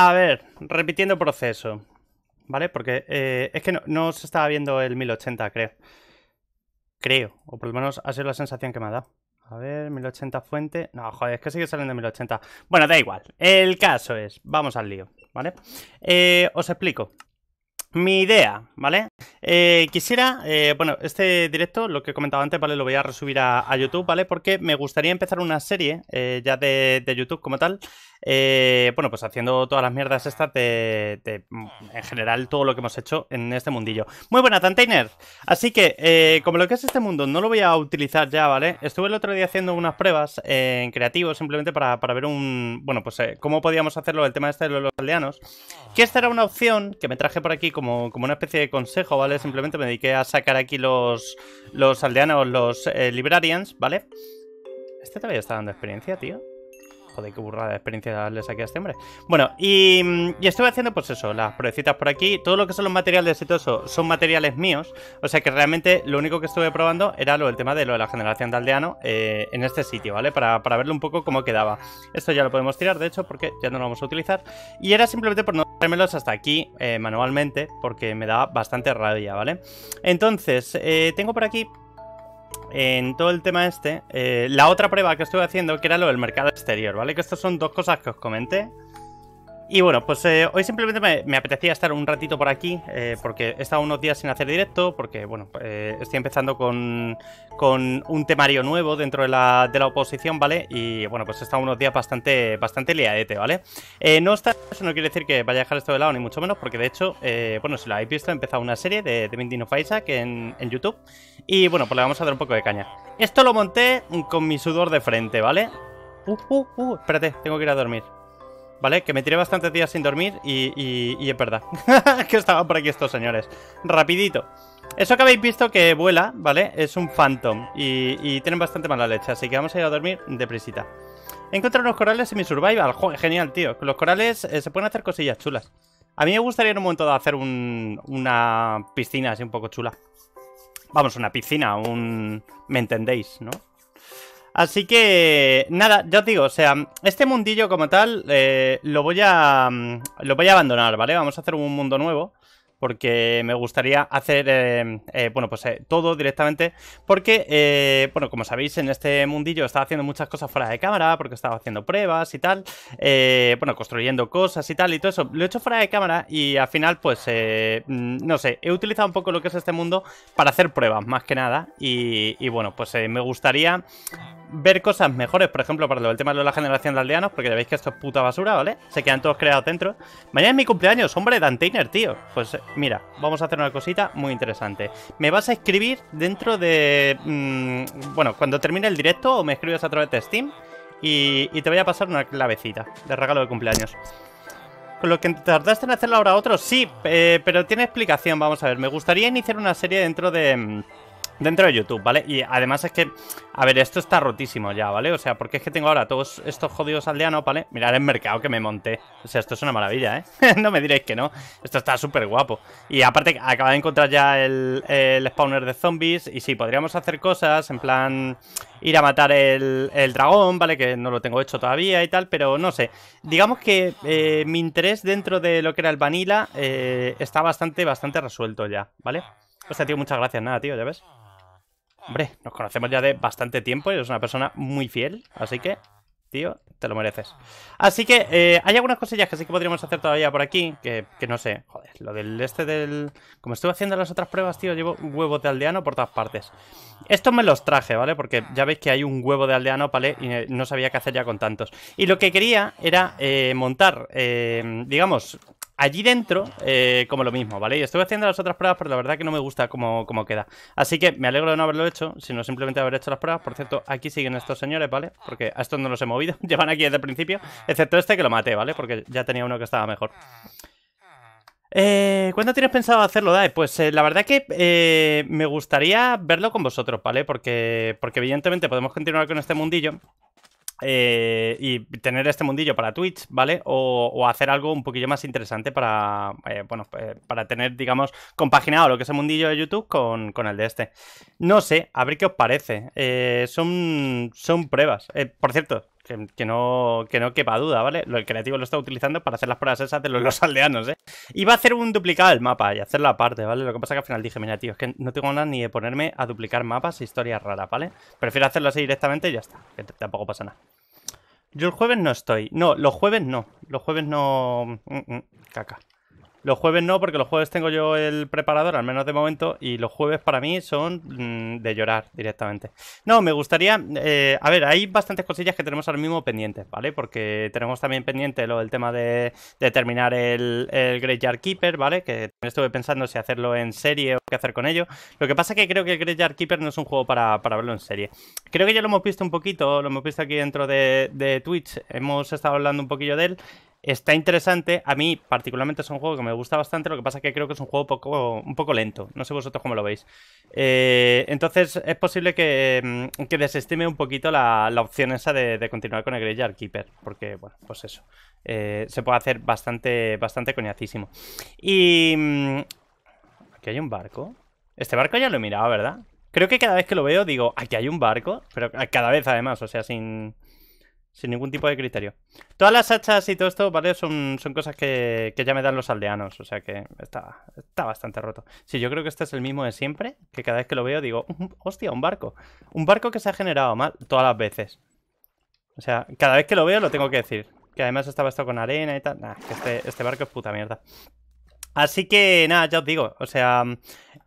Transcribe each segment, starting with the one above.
A ver, repitiendo proceso. ¿Vale? Porque eh, es que no, se estaba viendo el 1080, creo. Creo. O por lo menos ha sido la sensación que me ha dado. A ver, 1080 fuente. No, joder, es que sigue saliendo 1080. Bueno, da igual. El caso es, vamos al lío, ¿vale? Eh, os explico. Mi idea, ¿vale? Eh, quisiera, bueno, este directo, lo que he comentado antes, ¿vale? Lo voy a resubir a, YouTube, ¿vale? Porque me gustaría empezar una serie ya de, YouTube como tal, eh, bueno, pues haciendo todas las mierdas estas mm, hmm. en general todo lo que hemos hecho en este mundillo. Muy buena, Tantainer. Así que, eh, como lo que es este mundo, no lo voy a utilizar ya, ¿vale? Estuve el otro día haciendo unas pruebas eh, en creativo, simplemente para, ver un. Bueno, pues cómo podíamos hacerlo el tema este de los aldeanos. Que esta era una opción que me traje por aquí como, una especie de consejo, ¿vale? Simplemente me dediqué a sacar aquí los, los aldeanos, los librarians, ¿vale? Este todavía está dando experiencia, tío. Joder, qué burrada de experiencia darles aquí a este hombre. Bueno, y, y, estuve haciendo pues eso, las pruebecitas por aquí. Todo lo que son los materiales y son materiales míos. O sea que realmente lo único que estuve probando era lo del tema de lo de la generación de aldeano eh, en este sitio, ¿vale? Para, para verlo un poco cómo quedaba. Esto ya lo podemos tirar, de hecho, porque ya no lo vamos a utilizar. Y era simplemente por no traérmelos hasta aquí eh, manualmente, porque me daba bastante rabia, ¿vale? Entonces, eh, tengo por aquí en todo el tema este, eh, la otra prueba que estuve haciendo, que era lo del mercado exterior, ¿vale? Que estas son dos cosas que os comenté. Y bueno, pues eh, hoy simplemente me, apetecía estar un ratito por aquí, eh, porque he estado unos días sin hacer directo, porque bueno, eh, estoy empezando con, con, un temario nuevo dentro de la, de la, oposición, ¿vale? Y bueno, pues he estado unos días bastante, bastante liadete, ¿vale? no está, eso no quiere decir que vaya a dejar esto de lado, ni mucho menos, porque de hecho, bueno, si lo habéis visto, he empezado una serie de, The Minding of Isaac en, en YouTube, y bueno, pues le vamos a dar un poco de caña. Esto lo monté con mi sudor de frente, ¿vale? Uh, uh, uh, espérate, tengo que ir a dormir. ¿Vale? Que me tiré bastantes días sin dormir y, y, y es verdad que estaban por aquí estos señores. Rapidito. Eso que habéis visto que vuela, ¿vale? Es un Phantom y, y tienen bastante mala leche, así que vamos a ir a dormir deprisita. encontrado unos corales en mi survival. genial, tío. Los corales eh, se pueden hacer cosillas chulas. A mí me gustaría en un momento de hacer un, una piscina así un poco chula. Vamos, una piscina, un... ¿Me entendéis, no? Así que, nada, ya os digo, o sea, este mundillo como tal eh, lo, voy a, mm, lo voy a abandonar, ¿vale? Vamos a hacer un mundo nuevo porque me gustaría hacer, eh, eh, bueno, pues todo directamente, porque, bueno, como sabéis, en este mundillo estaba haciendo muchas cosas fuera de cámara, porque estaba haciendo pruebas y tal, bueno, construyendo cosas y tal, y todo eso, lo he hecho fuera de cámara y al final, pues, mm, no sé, he utilizado un poco lo que es este mundo para hacer pruebas, más que nada, y bueno, pues me gustaría ver cosas mejores, por ejemplo, para el tema de la generación de aldeanos, porque ya veis que esto es puta basura, ¿vale? Se quedan todos creados dentro. Mañana es mi cumpleaños, hombre, Dantainer, tío. Pues eh, mira, vamos a hacer una cosita muy interesante. Me vas a escribir dentro de... Mm, bueno, cuando termine el directo o me escribes a través de Steam y, te voy a pasar una clavecita de regalo de cumpleaños. Con lo que tardaste en hacerlo ahora otro, sí, eh, pero tiene explicación, vamos a ver. Me gustaría iniciar una serie dentro de... Mm, dentro de YouTube, ¿vale? Y además es que, a ver, esto está rotísimo ya, ¿vale? O sea, porque es que tengo ahora todos estos jodidos aldeanos, ¿vale? Mirad el mercado que me monté. O sea, esto es una maravilla, ¿eh? no me diréis que no. Esto está súper guapo. Y aparte, acabo de encontrar ya el, el, spawner de zombies. Y sí, podríamos hacer cosas, en plan, ir a matar el, el, dragón, ¿vale? Que no lo tengo hecho todavía y tal, pero no sé. Digamos que eh, mi interés dentro de lo que era el vanilla eh, está bastante, bastante resuelto ya, ¿vale? O sea, tío, muchas gracias, nada, tío, ya ves. Hombre, nos conocemos ya de bastante tiempo y eres una persona muy fiel, así que, tío, te lo mereces. Así que eh, hay algunas cosillas que sí que podríamos hacer todavía por aquí, que, no sé, joder, lo del este del... Como estuve haciendo las otras pruebas, tío, llevo huevos de aldeano por todas partes. Estos me los traje, ¿vale? Porque ya veis que hay un huevo de aldeano, ¿vale? Y eh, no sabía qué hacer ya con tantos. Y lo que quería era eh, montar, digamos, Allí dentro, eh, como lo mismo, ¿vale? Y estoy haciendo las otras pruebas, pero la verdad que no me gusta cómo, queda. Así que me alegro de no haberlo hecho, sino simplemente haber hecho las pruebas. Por cierto, aquí siguen estos señores, ¿vale? Porque a estos no los he movido, llevan aquí desde el principio. Excepto este que lo maté, ¿vale? Porque ya tenía uno que estaba mejor. Eh, ¿Cuándo tienes pensado hacerlo, Dai? Pues eh, la verdad que eh, me gustaría verlo con vosotros, ¿vale? Porque, porque evidentemente podemos continuar con este mundillo. Eh, y tener este mundillo para Twitch, ¿vale? O, hacer algo un poquillo más interesante para, eh, bueno, eh, para tener, digamos, compaginado lo que es el mundillo de YouTube con, el de este. No sé, a ver qué os parece. son, son pruebas. por cierto, que, no, que quepa duda, ¿vale? El creativo lo está utilizando para hacer las pruebas esas de los, los aldeanos, ¿eh? Iba a hacer un duplicado del mapa y hacerlo aparte, ¿vale? Lo que pasa es que al final dije, mira, tío, es que no tengo ganas ni de ponerme a duplicar mapas e historias raras, ¿vale? Prefiero hacerlo así directamente y ya está, que tampoco pasa nada. Yo el jueves no estoy. No, los jueves no. Los jueves no... Mm, mm, caca. Los jueves no, porque los jueves tengo yo el preparador, al menos de momento, y los jueves para mí son mm, de llorar directamente. No, me gustaría... Eh, a ver, hay bastantes cosillas que tenemos ahora mismo pendientes, ¿vale? Porque tenemos también pendiente lo, del tema de, terminar el, el Yard Keeper, ¿vale? Que estuve pensando si hacerlo en serie o qué hacer con ello. Lo que pasa es que creo que el Yard Keeper no es un juego para, verlo en serie. Creo que ya lo hemos visto un poquito, lo hemos visto aquí dentro de Twitch, hemos estado hablando un poquillo de él. Está interesante. A mí, particularmente, es un juego que me gusta bastante. Lo que pasa es que creo que es un juego poco, un poco lento. No sé vosotros cómo lo veis. Eh, entonces, es posible que, mm, que, desestime un poquito la, opción esa de, continuar con el Graveyard Keeper. Porque, bueno, pues eso. Eh, se puede hacer bastante, bastante coñacísimo. Y. Mm, aquí hay un barco. Este barco ya lo he mirado, ¿verdad? Creo que cada vez que lo veo digo, aquí hay un barco. Pero cada vez, además, o sea, sin. Sin ningún tipo de criterio. Todas las hachas y todo esto, ¿vale? Son, son cosas que, que, ya me dan los aldeanos. O sea que está, está bastante roto. Sí, yo creo que este es el mismo de siempre. Que cada vez que lo veo digo, hostia, un barco. Un barco que se ha generado mal todas las veces. O sea, cada vez que lo veo lo tengo que decir. Que además estaba esto con arena y tal. Nah, que este, este barco es puta mierda. Así que nada, ya os digo. O sea...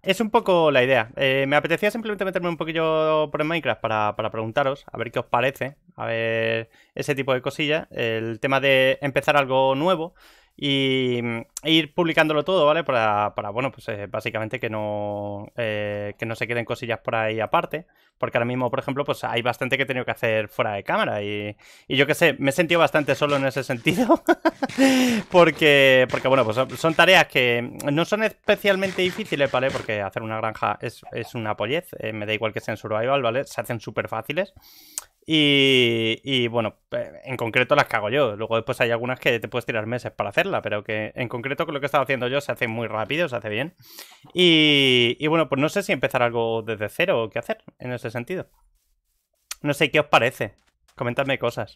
Es un poco la idea. Eh, me apetecía simplemente meterme un poquillo por el Minecraft para, para, preguntaros, a ver qué os parece, a ver ese tipo de cosillas, el tema de empezar algo nuevo y e ir publicándolo todo, ¿vale? Para, bueno, pues eh, básicamente que no, eh, que no se queden cosillas por ahí aparte. Porque ahora mismo, por ejemplo, pues hay bastante que he tenido que hacer fuera de cámara. Y, yo que sé, me he sentido bastante solo en ese sentido. porque, porque, bueno, pues son, tareas que no son especialmente difíciles, ¿vale? Porque hacer una granja es, una pollez. Eh, me da igual que sea en survival, ¿vale? Se hacen súper fáciles. Y, bueno, en concreto las cago yo. Luego después hay algunas que te puedes tirar meses para hacerla, pero que en concreto con lo que estaba haciendo yo se hace muy rápido, se hace bien. Y, bueno, pues no sé si empezar algo desde cero o qué hacer en ese sentido. No sé qué os parece. Comentadme cosas.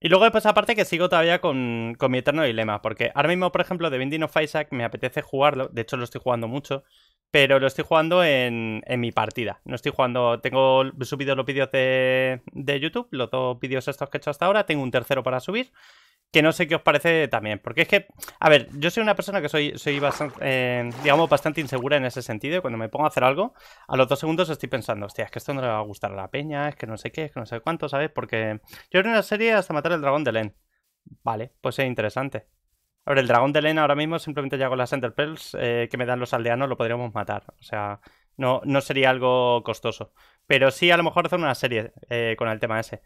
Y luego después pues, aparte que sigo todavía con, mi eterno dilema, porque ahora mismo, por ejemplo, The Binding of Isaac me apetece jugarlo, de hecho lo estoy jugando mucho, pero lo estoy jugando en, en mi partida, no estoy jugando, tengo subido los vídeos de, de YouTube, los dos vídeos estos que he hecho hasta ahora, tengo un tercero para subir, que no sé qué os parece también. Porque es que, a ver, yo soy una persona que soy, soy bastante, eh, digamos, bastante insegura en ese sentido. Cuando me pongo a hacer algo, a los dos segundos estoy pensando, hostia, es que esto no le va a gustar a la peña, es que no sé qué, es que no sé cuánto, ¿sabes? Porque yo era una serie hasta matar el dragón de Len. Vale, pues es interesante. A ver, el dragón de Len ahora mismo simplemente ya con las enderpearls eh, que me dan los aldeanos lo podríamos matar. O sea, no, no sería algo costoso. Pero sí, a lo mejor hacer una serie eh, con el tema ese.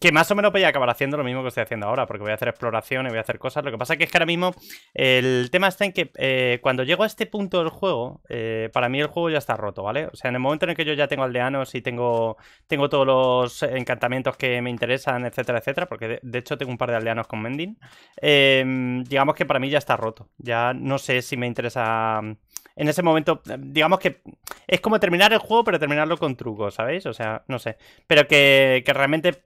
Que más o menos voy a acabar haciendo lo mismo que estoy haciendo ahora, porque voy a hacer exploraciones, voy a hacer cosas. Lo que pasa que es que ahora mismo el tema está en que eh, cuando llego a este punto del juego, eh, para mí el juego ya está roto, ¿vale? O sea, en el momento en el que yo ya tengo aldeanos y tengo, tengo todos los encantamientos que me interesan, etcétera, etcétera, porque de, hecho tengo un par de aldeanos con Mending, em, digamos que para mí ya está roto. Ya no sé si me interesa en ese momento, digamos que es como terminar el juego, pero terminarlo con trucos, ¿sabéis? O sea, no sé. Pero que, que realmente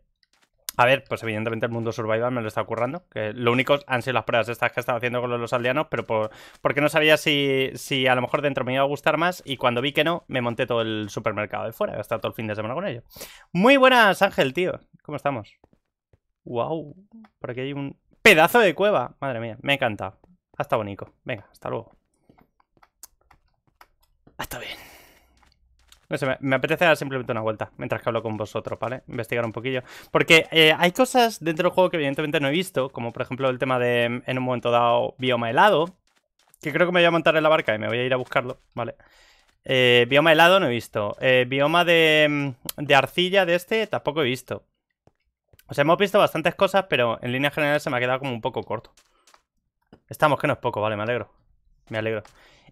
a ver, pues evidentemente el mundo survival me lo está ocurrando, Que lo único han sido las pruebas estas que he estado haciendo con los aldeanos, pero porque no sabía si, a lo mejor dentro me iba a gustar más. Y cuando vi que no, me monté todo el supermercado de fuera. He estado todo el fin de semana con ello. Muy buenas, Ángel, tío. ¿Cómo estamos? ¡Wow! Por aquí hay un pedazo de cueva. Madre mía, me encanta. Hasta bonito. Venga, hasta luego. Hasta bien. No sé, me, apetece dar simplemente una vuelta mientras que hablo con vosotros, ¿vale? Investigar un poquillo. Porque eh, hay cosas dentro del juego que evidentemente no he visto, como por ejemplo el tema de en un momento dado bioma helado, que creo que me voy a montar en la barca y me voy a ir a buscarlo, ¿vale? Eh, bioma helado no he visto. Eh, bioma de, mm, de arcilla de este tampoco he visto. O sea, hemos visto bastantes cosas, pero en línea general se me ha quedado como un poco corto. Estamos, que no es poco, vale, me alegro. Me alegro.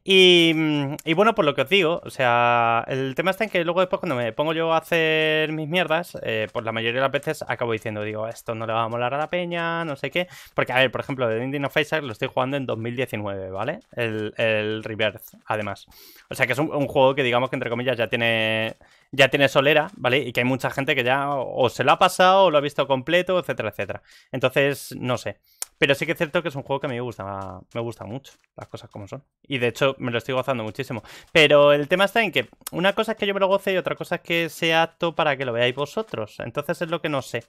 Y, bueno, por lo que os digo, o sea, el tema está en que luego después cuando me pongo yo a hacer mis mierdas, eh, pues la mayoría de las veces acabo diciendo, digo, esto no le va a molar a la peña, no sé qué. Porque, a ver, por ejemplo, de Indian of lo estoy jugando en 2019, ¿vale? El, reverse, además. O sea, que es un, un, juego que digamos que entre comillas ya tiene, ya tiene solera, ¿vale? Y que hay mucha gente que ya o se lo ha pasado o lo ha visto completo, etcétera, etcétera. Entonces, no sé. Pero sí que es cierto que es un juego que a mí me gusta, me gusta mucho, las cosas como son. Y de hecho me lo estoy gozando muchísimo. Pero el tema está en que una cosa es que yo me lo goce y otra cosa es que sea apto para que lo veáis vosotros. Entonces es lo que no sé.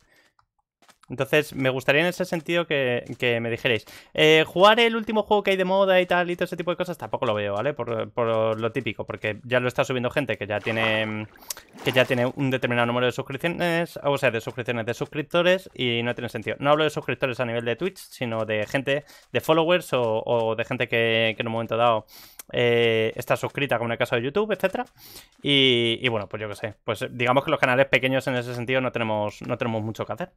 Entonces, me gustaría en ese sentido que, me dijerais, eh, jugar el último juego que hay de moda y tal y todo ese tipo de cosas, tampoco lo veo, ¿vale? Por, lo típico, porque ya lo está subiendo gente que ya tiene que ya tiene un determinado número de suscripciones, o sea, de suscripciones de suscriptores y no tiene sentido. No hablo de suscriptores a nivel de Twitch, sino de gente, de followers o, de gente que, en un momento dado eh, está suscrita, como en el caso de YouTube, etcétera. Y, bueno, pues yo qué sé. Pues digamos que los canales pequeños en ese sentido no tenemos, no tenemos mucho que hacer.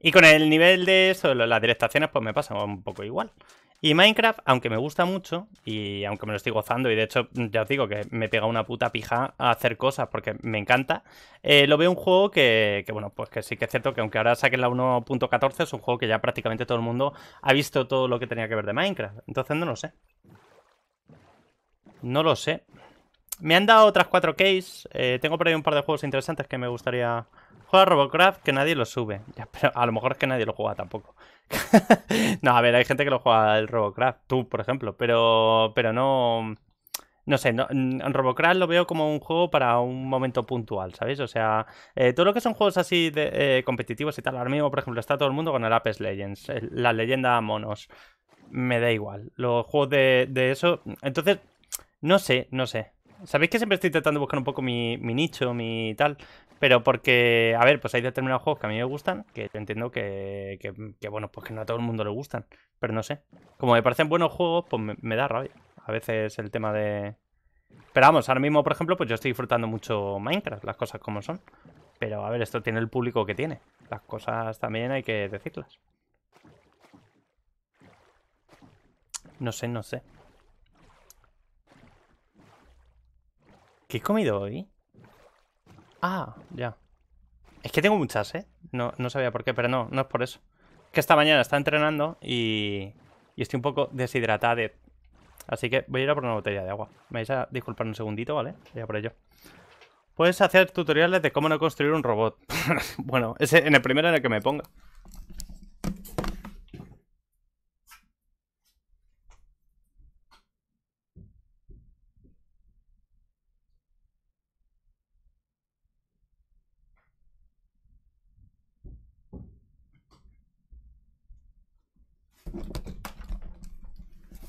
Y con el nivel de eso, las directaciones, pues me pasa un poco igual. Y Minecraft, aunque me gusta mucho, y aunque me lo estoy gozando, y de hecho ya os digo que me pega una puta pija a hacer cosas porque me encanta, eh, lo veo un juego que, bueno, pues que sí que es cierto que aunque ahora saquen la 1.14, es un juego que ya prácticamente todo el mundo ha visto todo lo que tenía que ver de Minecraft. Entonces no lo sé. No lo sé. Me han dado otras cuatro cases eh, tengo por ahí un par de juegos interesantes que me gustaría Juega Robocraft que nadie lo sube. a lo mejor es que nadie lo juega tampoco. no, a ver, hay gente que lo juega el Robocraft. Tú, por ejemplo. Pero, pero no... No sé, Robocraft lo veo como un juego para un momento puntual, ¿sabéis? O sea, eh, todo lo que son juegos así de, eh, competitivos y tal. Ahora mismo, por ejemplo, está todo el mundo con el Apex Legends, la leyenda monos. Me da igual. Los juegos de eso... Entonces, no sé, no sé. Sabéis que siempre estoy tratando de buscar un poco mi, nicho, mi tal. Pero porque, a ver, pues hay determinados juegos que a mí me gustan, que entiendo que, que, bueno, pues que no a todo el mundo le gustan. Pero no sé. Como me parecen buenos juegos, pues me, da rabia. A veces el tema de... Pero vamos, ahora mismo, por ejemplo, pues yo estoy disfrutando mucho Minecraft, las cosas como son. Pero a ver, esto tiene el público que tiene. Las cosas también hay que decirlas. No sé, no sé. ¿Qué he comido hoy? Ah, ya. Es que tengo muchas, ¿eh? No, sabía por qué, pero no, no es por eso. Que esta mañana está entrenando y, y estoy un poco deshidratado Así que voy a ir a por una botella de agua. Me vais a disculpar un segundito, ¿vale? Voy a por ello. Puedes hacer tutoriales de cómo no construir un robot. bueno, ese en el primero en el que me ponga.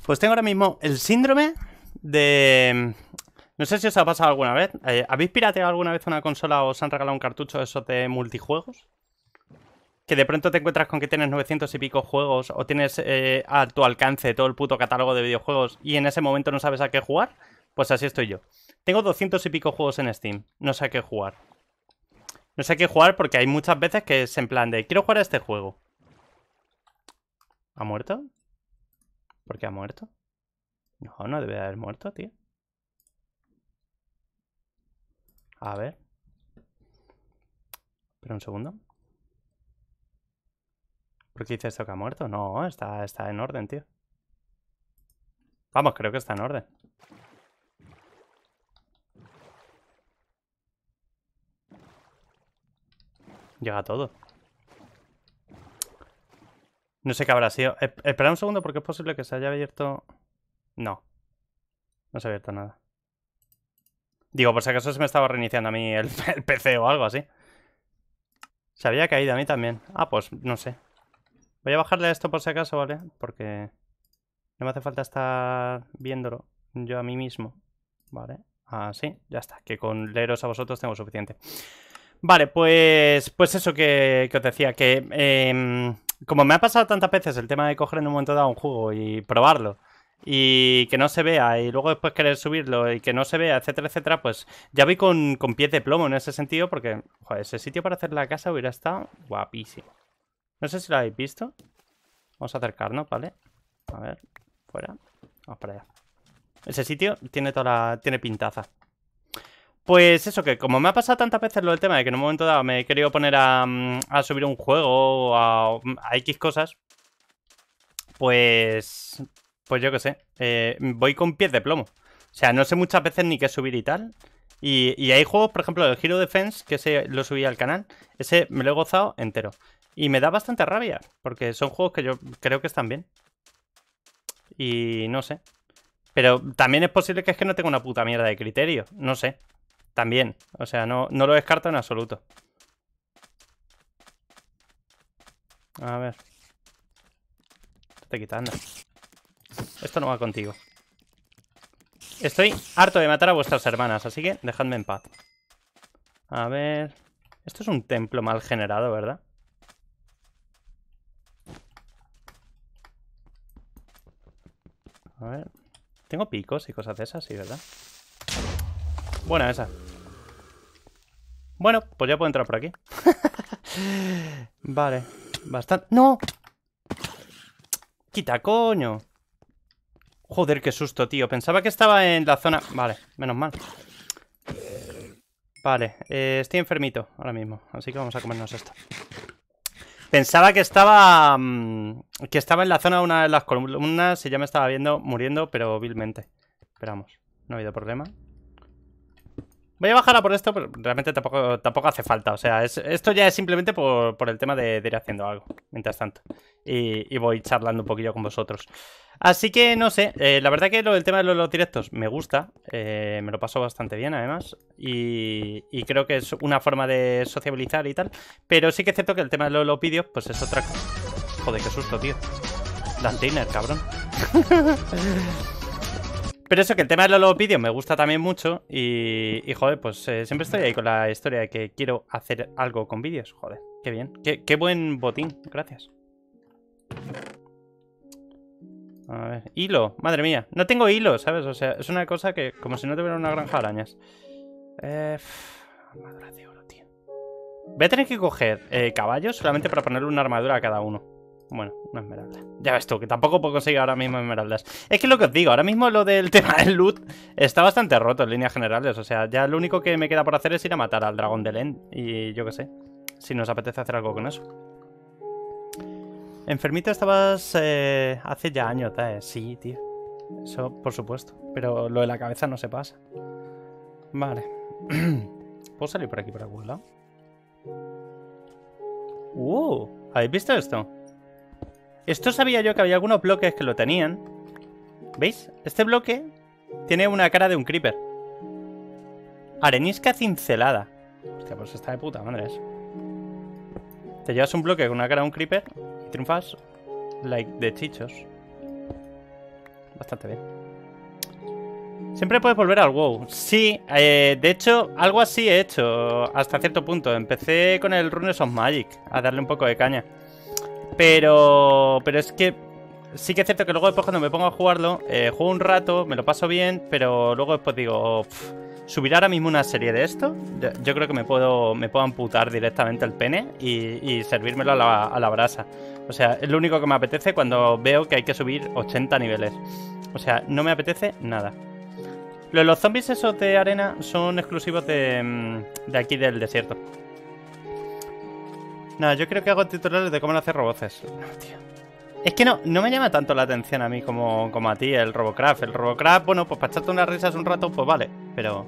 Pues tengo ahora mismo el síndrome de... No sé si os ha pasado alguna vez. Eh, ¿Habéis pirateado alguna vez una consola o os han regalado un cartucho de esos de multijuegos? Que de pronto te encuentras con que tienes 900 y pico juegos o tienes eh, a tu alcance todo el puto catálogo de videojuegos y en ese momento no sabes a qué jugar. Pues así estoy yo. Tengo 200 y pico juegos en Steam. No sé a qué jugar. No sé a qué jugar porque hay muchas veces que es en plan de quiero jugar a este juego. ¿Ha muerto? ¿Por qué ha muerto? No, no debe haber muerto, tío. A ver. Espera un segundo. ¿Por qué dice esto que ha muerto? No, está, está en orden, tío. Vamos, creo que está en orden. Llega todo. No sé qué habrá sido. Esperad un segundo porque es posible que se haya abierto... No. No se ha abierto nada. Digo, por si acaso se me estaba reiniciando a mí el, PC o algo así. Se había caído a mí también. Ah, pues no sé. Voy a bajarle a esto por si acaso, ¿vale? Porque no me hace falta estar viéndolo yo a mí mismo. Vale. Así, ah, ya está. Que con leeros a vosotros tengo suficiente. Vale, pues, pues eso que, os decía, que... Em, como me ha pasado tantas veces el tema de coger en un momento dado un juego y probarlo y que no se vea y luego después querer subirlo y que no se vea, etcétera, etcétera, pues ya voy con, con pie de plomo en ese sentido porque joder, ese sitio para hacer la casa hubiera estado guapísimo. No sé si lo habéis visto. Vamos a acercarnos, ¿vale? A ver, fuera. Vamos para allá. Ese sitio tiene toda tiene pintaza. Pues eso, que como me ha pasado tantas veces lo del tema de que en un momento dado me he querido poner a, mm, subir un juego a, mm, a X cosas, pues. Pues yo qué sé. Eh, voy con pies de plomo. O sea, no sé muchas veces ni qué subir y tal. Y, y, hay juegos, por ejemplo, el Hero Defense, que ese lo subí al canal. Ese me lo he gozado entero. Y me da bastante rabia, porque son juegos que yo creo que están bien. Y no sé. Pero también es posible que es que no tenga una puta mierda de criterio. No sé. También, o sea, no, no lo descarto en absoluto. A ver. Te quitando. Esto no va contigo. Estoy harto de matar a vuestras hermanas, así que dejadme en paz. A ver... Esto es un templo mal generado, ¿verdad? A ver... Tengo picos y cosas de esas, sí, ¿verdad? Buena esa. Bueno, pues ya puedo entrar por aquí. vale, bastante... ¡No! ¡Quita, coño! Joder, qué susto, tío. Pensaba que estaba en la zona... Vale, menos mal. Vale, eh, estoy enfermito ahora mismo, así que vamos a comernos esto. Pensaba que estaba... Mm, que estaba en la zona de una de las columnas y ya me estaba viendo muriendo, pero vilmente. Esperamos, no ha habido problema. Voy a bajar a por esto, pero realmente tampoco, tampoco hace falta. O sea, esto ya es simplemente por, el tema de, ir haciendo algo, mientras tanto. Y, voy charlando un poquillo con vosotros. Así que no sé, eh, la verdad que el tema de los, directos me gusta. Eh, me lo paso bastante bien, además. Y, y, creo que es una forma de sociabilizar y tal. Pero sí que es cierto que el tema de los, los pues es otra cosa. Joder, qué susto, tío. Dantiner, cabrón. Pero eso, que el tema de los vídeos me gusta también mucho y, joder, pues eh, siempre estoy ahí con la historia de que quiero hacer algo con vídeos. Joder, qué bien. Qué, buen botín, gracias. A ver, hilo, madre mía. No tengo hilo, ¿sabes? O sea, es una cosa que como si no tuviera una granja de arañas. Eh, armadura de oro, tío. Voy a tener que coger eh, caballos solamente para ponerle una armadura a cada uno. Bueno, una esmeralda. Ya ves tú, que tampoco puedo conseguir ahora mismo esmeraldas. Es que lo que os digo, ahora mismo lo del tema del loot está bastante roto en líneas generales. O sea, ya lo único que me queda por hacer es ir a matar al dragón de Lend. Y yo qué sé, si nos apetece hacer algo con eso. Enfermito estabas eh, hace ya años, ¿eh? Sí, tío. Eso, por supuesto. Pero lo de la cabeza no se pasa. Vale. ¿Puedo salir por aquí, para algún lado? ¡Uh! ¿Habéis visto esto? Esto sabía yo que había algunos bloques que lo tenían. ¿Veis? Este bloque tiene una cara de un creeper. Arenisca cincelada. Hostia, pues está de puta madre Te llevas un bloque con una cara de un creeper y triunfas like de chichos. Bastante bien. Siempre puedes volver al WoW. Sí, eh, de hecho, algo así he hecho hasta cierto punto. Empecé con el Runes of Magic, a darle un poco de caña. Pero, pero es que sí que es cierto que luego después cuando me pongo a jugarlo, eh, juego un rato, me lo paso bien, pero luego después digo, subir ahora mismo una serie de esto, yo, creo que me puedo, me puedo amputar directamente el pene y, servírmelo a la, brasa. O sea, es lo único que me apetece cuando veo que hay que subir 80 niveles. O sea, no me apetece nada. Los, zombies esos de arena son exclusivos de, mm, de aquí del desierto. No, yo creo que hago tutoriales de cómo hacer roboces. No, tío. Es que no, no me llama tanto la atención a mí como, como a ti el Robocraft. El Robocraft, bueno, pues para echarte unas risas un rato, pues vale. Pero...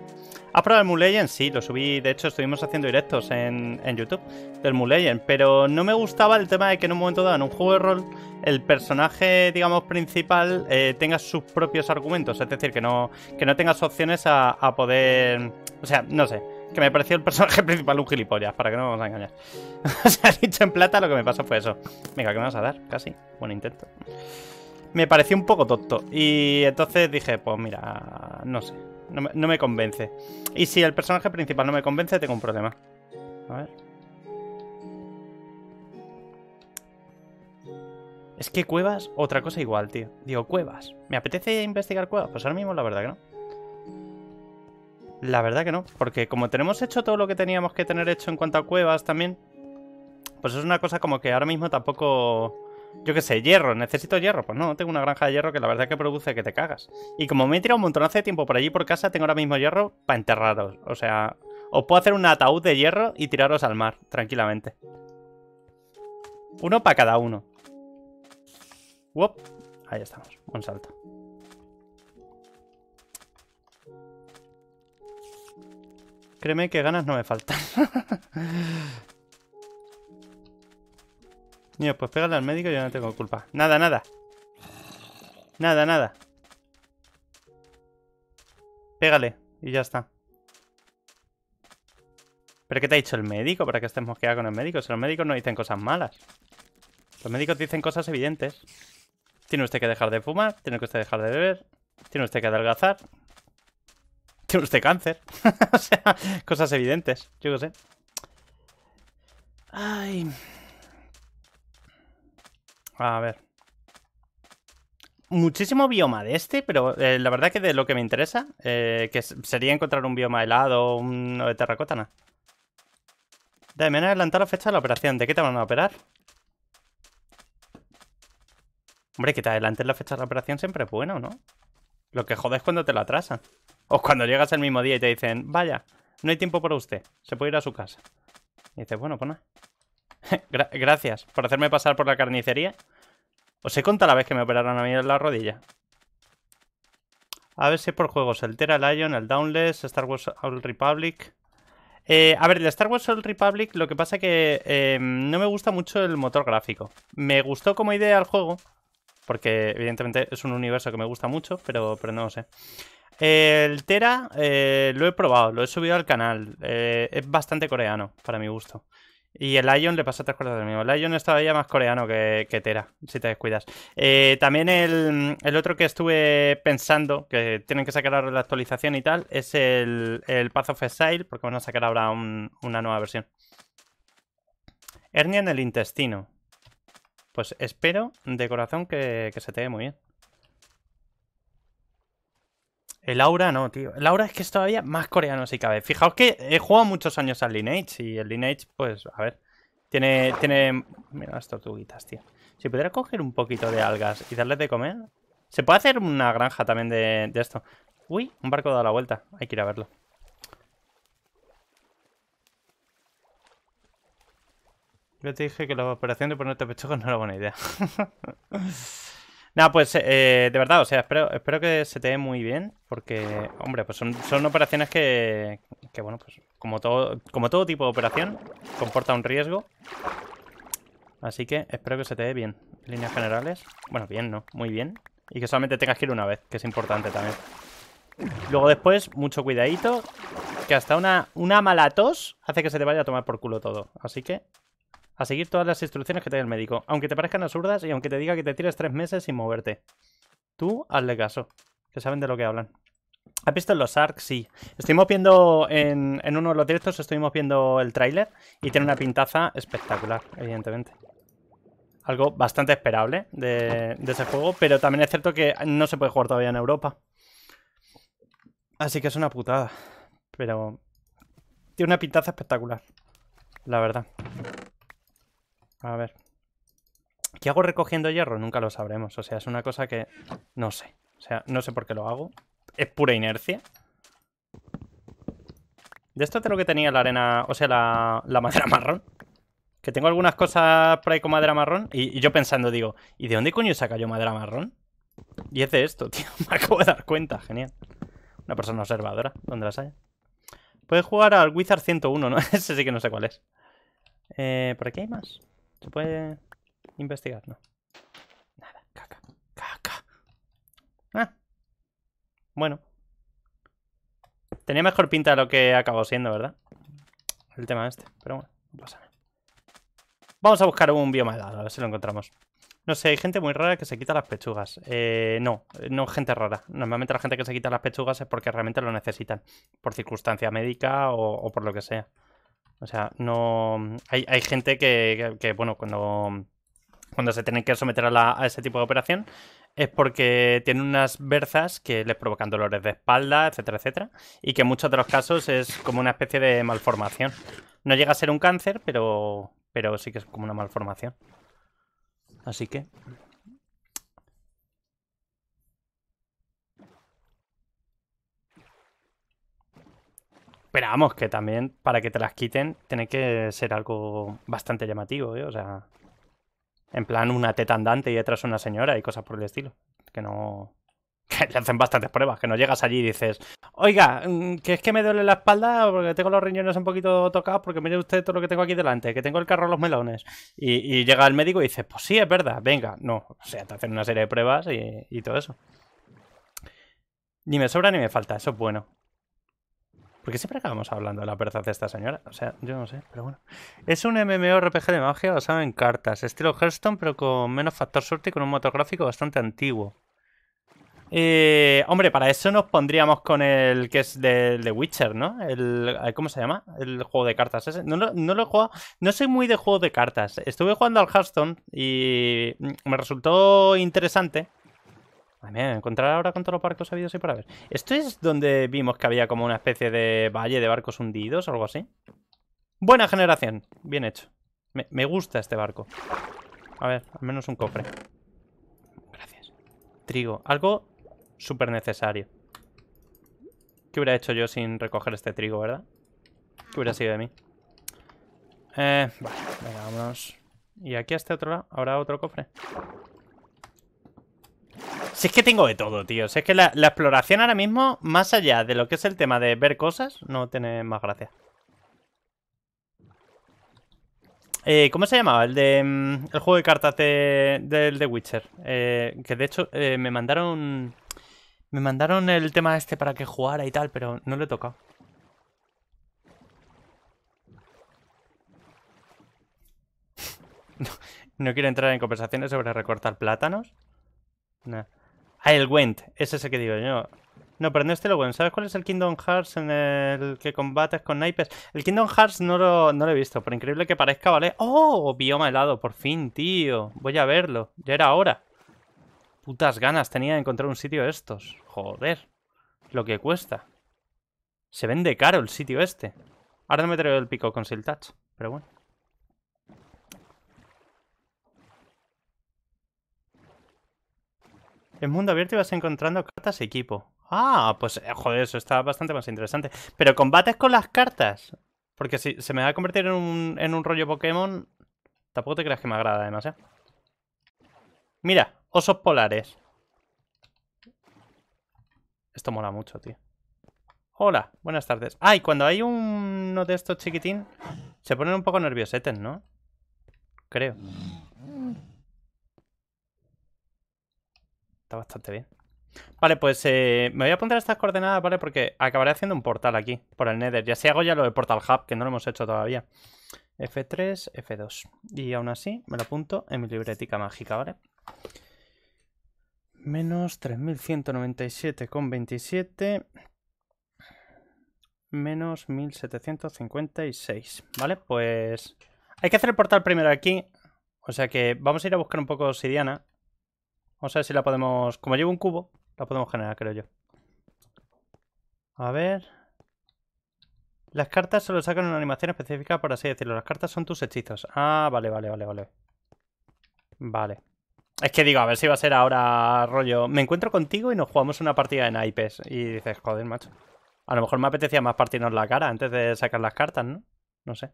¿Has probado el Mu Sí, lo subí. De hecho, estuvimos haciendo directos en, en YouTube del Mu Pero no me gustaba el tema de que en un momento dado, en un juego de rol, el personaje, digamos, principal eh, tenga sus propios argumentos. Es decir, que no, que no tengas opciones a, a poder. O sea, no sé que me pareció el personaje principal un gilipollas, para que no vamos a engañar. o sea, dicho en plata, lo que me pasó fue eso. Venga, ¿qué me vas a dar? Casi. Buen intento. Me pareció un poco tonto. Y entonces dije, pues mira, no sé. No me, no me convence. Y si el personaje principal no me convence, tengo un problema. A ver. Es que cuevas, otra cosa igual, tío. Digo, cuevas. ¿Me apetece investigar cuevas? Pues ahora mismo la verdad que no. La verdad que no, porque como tenemos hecho todo lo que teníamos que tener hecho en cuanto a cuevas también, pues es una cosa como que ahora mismo tampoco... Yo qué sé, hierro, necesito hierro. Pues no, tengo una granja de hierro que la verdad que produce que te cagas. Y como me he tirado un montón hace tiempo por allí por casa, tengo ahora mismo hierro para enterraros. O sea, os puedo hacer un ataúd de hierro y tiraros al mar, tranquilamente. Uno para cada uno. Ahí estamos, un salto. Créeme que ganas no me faltan. Niño, pues pégale al médico, y yo no tengo culpa. Nada, nada. Nada, nada. Pégale y ya está. ¿Pero qué te ha dicho el médico para que estés mosqueada con el médico? Si los médicos no dicen cosas malas. Los médicos dicen cosas evidentes. Tiene usted que dejar de fumar, tiene que usted dejar de beber, tiene usted que adelgazar, tiene usted cáncer. o sea, cosas evidentes. Yo qué sé. Ay. A ver. Muchísimo bioma de este, pero eh, la verdad que de lo que me interesa, eh, que sería encontrar un bioma helado o un de terracotana. Dame, adelantar la fecha de la operación. ¿De qué te van a operar? Hombre, que te adelantes la fecha de la operación siempre es bueno, ¿no? Lo que jodes cuando te la atrasan. O cuando llegas el mismo día y te dicen, vaya, no hay tiempo para usted, se puede ir a su casa. Y dices, bueno, pues nada. gracias por hacerme pasar por la carnicería. Os he contado la vez que me operaron a mí en la rodilla. A ver si por juegos. El Terra Lion, el Downless, Star Wars Old Republic. Eh, a ver, el Star Wars Old Republic lo que pasa es que em, no me gusta mucho el motor gráfico. Me gustó como idea el juego, porque evidentemente es un universo que me gusta mucho, pero, pero no lo sé el Tera eh, lo he probado, lo he subido al canal. Eh, es bastante coreano, para mi gusto. Y el Lion le pasa tres cosas del mismo. El Lion es todavía más coreano que, que Tera, si te descuidas. Eh, también el, otro que estuve pensando, que tienen que sacar ahora la actualización y tal, es el, el Path of Exile, porque van a sacar ahora una nueva versión. Hernia en el intestino. Pues espero de corazón que, que se te dé muy bien. El Aura no, tío. El Aura es que es todavía más coreano si cabe. Fijaos que he jugado muchos años al Lineage y el Lineage, pues, a ver. Tiene, tiene... Mira las tortuguitas, tío. Si pudiera coger un poquito de algas y darles de comer... Se puede hacer una granja también de, esto. Uy, un barco da la vuelta. Hay que ir a verlo. Yo te dije que la operación de ponerte pechugas no era buena idea. Nada, pues eh, de verdad, o sea, espero, que se te dé muy bien, porque, hombre, pues son, operaciones que, que, bueno, pues como todo, tipo de operación, comporta un riesgo. Así que espero que se te dé bien. Líneas generales. Bueno, bien, ¿no? Muy bien. Y que solamente tengas que ir una vez, que es importante también. Luego después, mucho cuidadito, que hasta una, una mala tos hace que se te vaya a tomar por culo todo. Así que a seguir todas las instrucciones que te dé el médico, aunque te parezcan absurdas y aunque te diga que te tires tres meses sin moverte. Tú hazle caso, que saben de lo que hablan. ¿Has visto los arcs? Sí. Estuvimos viendo en, uno de los directos, estuvimos viendo el tráiler y tiene una pintaza espectacular, evidentemente algo bastante esperable de, ese juego, pero también es cierto que no se puede jugar todavía en Europa. Así que es una putada. Pero tiene una pintaza espectacular, la verdad. A ver. ¿Qué hago recogiendo hierro? Nunca lo sabremos. O sea, es una cosa que no sé. O sea, no sé por qué lo hago. Es pura inercia. De esto tengo que tenía la arena, o sea, la, la madera marrón. Que tengo algunas cosas por ahí con madera marrón. Y, yo pensando, digo, ¿y de dónde coño saca yo madera marrón? Y es de esto, tío. Me acabo de dar cuenta. Genial. Una persona observadora. ¿Dónde las hay? Puedes jugar al Wizard 101, ¿no? Ese sí que no sé cuál es. Eh, ¿Por aquí hay más? ¿Se puede investigar? No. Nada, caca, caca. Ah. Bueno. Tenía mejor pinta de lo que acabó siendo, ¿verdad? El tema este. Pero bueno, no pasa nada. Vamos a buscar un bioma a ver si lo encontramos. No sé, hay gente muy rara que se quita las pechugas. Eh, no, no gente rara. Normalmente la gente que se quita las pechugas es porque realmente lo necesitan. Por circunstancia médica o por lo que sea. O sea, no. Hay, gente que, que, bueno, cuando, cuando se tienen que someter a, ese tipo de operación, es porque tienen unas berzas que les provocan dolores de espalda, etcétera, etcétera. Y que en muchos de los casos es como una especie de malformación. No llega a ser un cáncer, pero, pero sí que es como una malformación. Así que Pero vamos, que también para que te las quiten tiene que ser algo bastante llamativo, ¿eh? O sea, en plan una teta andante y detrás una señora y cosas por el estilo. Que no... Que hacen bastantes pruebas, que no llegas allí y dices, oiga, mm, que es que me duele la espalda porque tengo los riñones un poquito tocados porque mire usted todo lo que tengo aquí delante, que tengo el carro a los melones. Y, llega el médico y dice, pues sí, es verdad, venga, no. O sea, te hacen una serie de pruebas y, y todo eso. Ni me sobra ni me falta, eso es bueno. Porque siempre acabamos hablando de la perza de esta señora. O sea, yo no sé, pero bueno. Es un MMORPG de magia basado en cartas. Estilo Hearthstone, pero con menos factor suerte y con un motor gráfico bastante antiguo. Eh, hombre, para eso nos pondríamos con el que es de, The Witcher, ¿no? El, eh, ¿Cómo se llama? El juego de cartas ese. No, lo he jugado. No soy muy de juego de cartas. Estuve jugando al Hearthstone y me resultó interesante. Mía, encontrar ahora con todos los barcos habidos y para ver. ¿Esto es donde vimos que había como una especie de valle de barcos hundidos o algo así? Buena generación. Bien hecho. Me, me gusta este barco. A ver, al menos un cofre. Gracias. Trigo. Algo súper necesario. ¿Qué hubiera hecho yo sin recoger este trigo, verdad? ¿Qué hubiera sido de mí? Eh, vale, venga, vámonos. ¿Y aquí a este otro lado? ¿Habrá otro cofre? Si es que tengo de todo, tío. Si es que la, exploración ahora mismo, más allá de lo que es el tema de ver cosas, no tiene más gracia. Eh, ¿Cómo se llamaba? El de mm, el juego de cartas de, del The Witcher. Eh, que de hecho eh, me mandaron. Me mandaron el tema este para que jugara y tal, pero no le he tocado. no, quiero entrar en conversaciones sobre recortar plátanos. Nah. Ah, el Gwent. Es el que digo yo. No, pero no es el Gwent. ¿Sabes cuál es el Kingdom Hearts en el que combates con naipes? El Kingdom Hearts no lo, no lo he visto, por increíble que parezca, ¿vale? ¡Oh! Bioma helado, por fin, tío. Voy a verlo. Ya era hora. Putas ganas tenía de encontrar un sitio de estos. Joder. Lo que cuesta. Se vende caro el sitio este. Ahora no me traigo el pico con Siltach, pero bueno. En mundo abierto vas encontrando cartas y equipo. Ah, pues eh, joder, eso está bastante más interesante. Pero combates con las cartas. Porque si se me va a convertir en un, rollo Pokémon, tampoco te creas que me agrada además, Mira, osos polares. Esto mola mucho, tío. Hola, buenas tardes. Ay, cuando hay uno de estos chiquitín, se ponen un poco nerviosetes, ¿no? Creo. Está bastante bien. Vale, pues eh, me voy a apuntar estas coordenadas, ¿vale? Porque acabaré haciendo un portal aquí, por el Nether. ya si hago ya lo de Portal Hub, que no lo hemos hecho todavía. F3, F2. Y aún así me lo apunto en mi libretica mágica, ¿vale? Menos 3197,27. Menos 1756. Vale, pues... Hay que hacer el portal primero aquí. O sea que vamos a ir a buscar un poco Siriana. Vamos a ver si la podemos... Como llevo un cubo, la podemos generar, creo yo. A ver... Las cartas solo sacan una animación específica, por así decirlo. Las cartas son tus hechizos. Ah, vale, vale, vale, vale. Vale. Es que digo, a ver si va a ser ahora rollo... Me encuentro contigo y nos jugamos una partida en naipes. Y dices, joder, macho. A lo mejor me apetecía más partirnos la cara antes de sacar las cartas, ¿no? No sé.